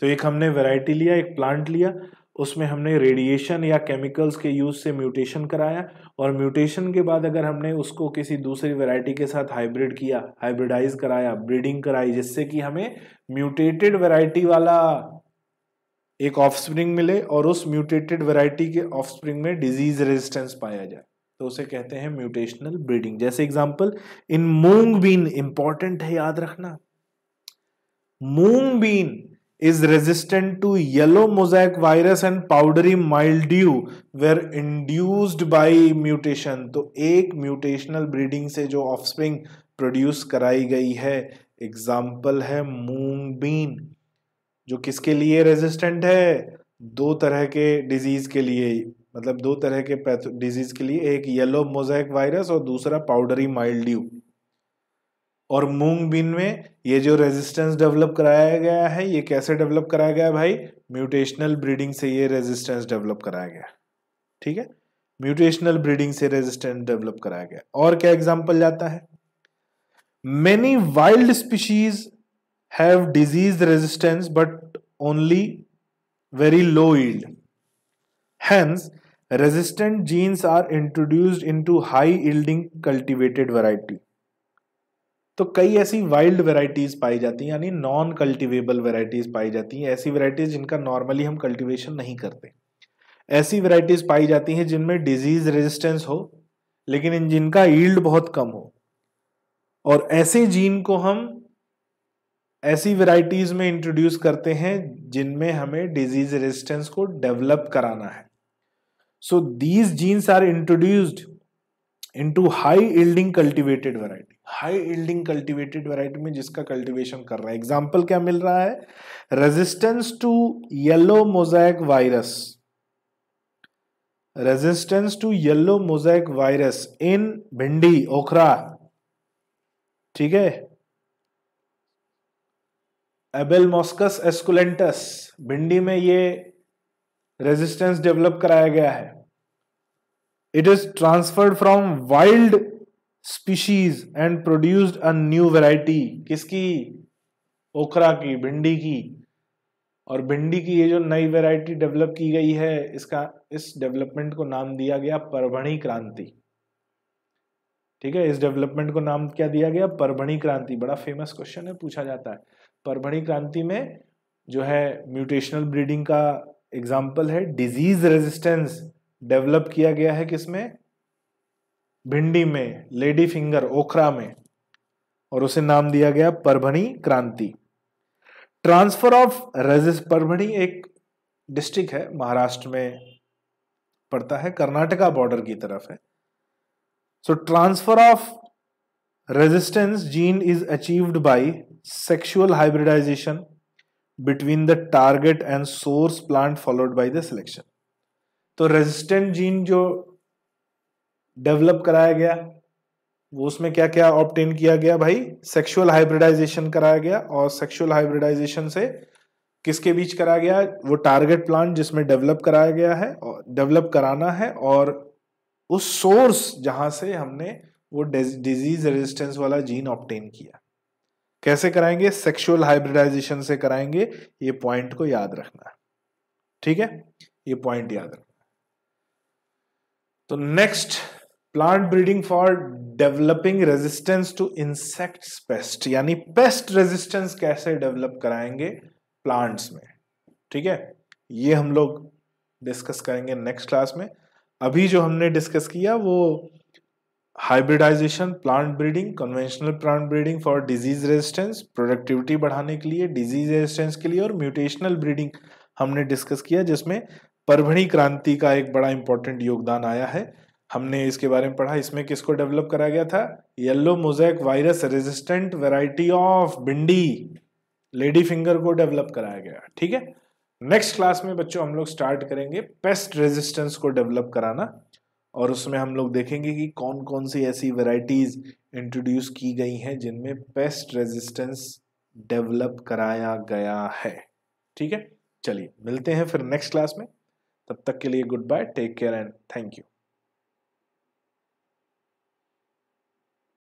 तो एक हमने वैरायटी लिया एक प्लांट लिया उसमें हमने रेडिएशन या केमिकल्स के यूज़ से म्यूटेशन कराया और म्यूटेशन के बाद अगर हमने उसको किसी दूसरी वैरायटी के साथ हाइब्रिड किया हाइब्रिडाइज कराया ब्रीडिंग कराई जिससे कि हमें म्यूटेटेड वैरायटी वाला एक ऑफस्प्रिंग मिले और उस म्यूटेटेड वैरायटी के ऑफस्प्रिंग में डिजीज रेजिस्टेंस पाया जाए तो उसे कहते हैं म्यूटेशनल ब्रीडिंग जैसे example in moong bean important है याद रखना moong bean is resistant to yellow mosaic virus and powdery mildew were induced by mutation तो एक mutational breeding से जो offspring produce कराई गई है example है मूंग बीन जो किसके लिए रेजिस्टेंट है दो तरह के डिजीज के लिए मतलब दो तरह के डिजीज के लिए एक येलो मोजैक वायरस और दूसरा पाउडरी माइल्ड्यू और मूंग बीन में ये जो रेजिस्टेंस डेवलप कराया गया है ये कैसे डेवलप कराया गया भाई म्यूटेशनल ब्रीडिंग से ये रेजिस्टेंस डेवलप कराया गया ठीक है म्यूटेशनल ब्रीडिंग से रेजिस्टेंस डेवलप कराया गया और क्या एग्जाम्पल जाता है many wild species have disease resistance but only very low yield hence resistant genes are introduced into high yielding cultivated variety तो कई ऐसी वाइल्ड वेराइटीज़ पाई जाती हैं यानी नॉन कल्टिवेबल वेराइटीज़ पाई जाती हैं ऐसी वेराइटीज़ जिनका नॉर्मली हम कल्टिवेशन नहीं करते ऐसी वेराइटीज़ पाई जाती हैं जिनमें डिजीज़ रेजिस्टेंस हो लेकिन इन जिनका ईल्ड बहुत कम हो और ऐसे जीन को हम ऐसी वेराइटीज़ में इंट्रोड्यूस करते हैं जिनमें हमें डिजीज़ रेजिस्टेंस को डेवलप कराना है so these genes are introduced into high yielding cultivated variety high yielding cultivated variety में जिसका कल्टिवेशन कर रहा है एग्जाम्पल क्या मिल रहा है resistance to yellow mosaic virus resistance to yellow mosaic virus in bhindi okra ठीक है एबेल मॉस्कस एस्कुलेंटस भिंडी में ये रेजिस्टेंस डेवलप कराया गया है it is transferred from wild species and produced a new variety किसकी ओखरा की भिंडी की और भिंडी की ये जो नई वैरायटी डेवलप की गई है इसका इस डेवलपमेंट को नाम दिया गया परभणी क्रांति ठीक है इस डेवलपमेंट को नाम क्या दिया गया परभणी क्रांति बड़ा फेमस क्वेश्चन है पूछा जाता है परभणी क्रांति में जो है म्यूटेशनल ब्रीडिंग का एग्जाम्पल है डिजीज रेजिस्टेंस डेवलप किया गया है किसमें भिंडी में लेडी फिंगर ओखरा में और उसे नाम दिया गया परभणी क्रांति ट्रांसफर ऑफ रेजिस परभणी एक डिस्ट्रिक्ट है महाराष्ट्र में पड़ता है कर्नाटका बॉर्डर की तरफ है so transfer of resistance gene is achieved by sexual hybridization between the target and source plant followed by the selection तो रेजिस्टेंट जीन जो डेवलप कराया गया वो उसमें क्या क्या ऑप्टेन किया गया भाई सेक्सुअल हाइब्रिडाइजेशन कराया गया और सेक्सुअल हाइब्रिडाइजेशन से किसके बीच कराया गया वो टारगेट प्लांट जिसमें डेवलप कराया गया है और डेवलप कराना है और उस सोर्स जहां से हमने वो डिजीज रेजिस्टेंस वाला जीन ऑप्टेन किया कैसे कराएंगे सेक्सुअल हाइब्रिडाइजेशन से कराएंगे ये पॉइंट को याद रखना ठीक है ये पॉइंट याद रखना तो next plant breeding for developing resistance to insects pest यानी पेस्ट रेजिस्टेंस कैसे डेवलप कराएंगे प्लांट्स में ठीक है ये हम लोग डिस्कस करेंगे नेक्स्ट क्लास में अभी जो हमने डिस्कस किया वो hybridization plant breeding conventional plant breeding for disease resistance productivity बढ़ाने के लिए डिजीज रेजिस्टेंस के लिए और म्यूटेशनल ब्रीडिंग हमने डिस्कस किया जिसमें परभणी क्रांति का एक बड़ा इंपॉर्टेंट योगदान आया है हमने इसके बारे में पढ़ा इसमें किसको डेवलप करा गया था yellow mosaic virus resistant variety of bhindi lady finger को डेवलप कराया गया ठीक है नेक्स्ट क्लास में बच्चों हम लोग स्टार्ट करेंगे पेस्ट रेजिस्टेंस को डेवलप कराना और उसमें हम लोग देखेंगे कि कौन कौन सी ऐसी वेराइटीज़ इंट्रोड्यूस की गई हैं जिनमें पेस्ट रेजिस्टेंस डेवलप कराया गया है ठीक है चलिए मिलते हैं फिर नेक्स्ट क्लास में तब तक के लिए goodbye take care and thank you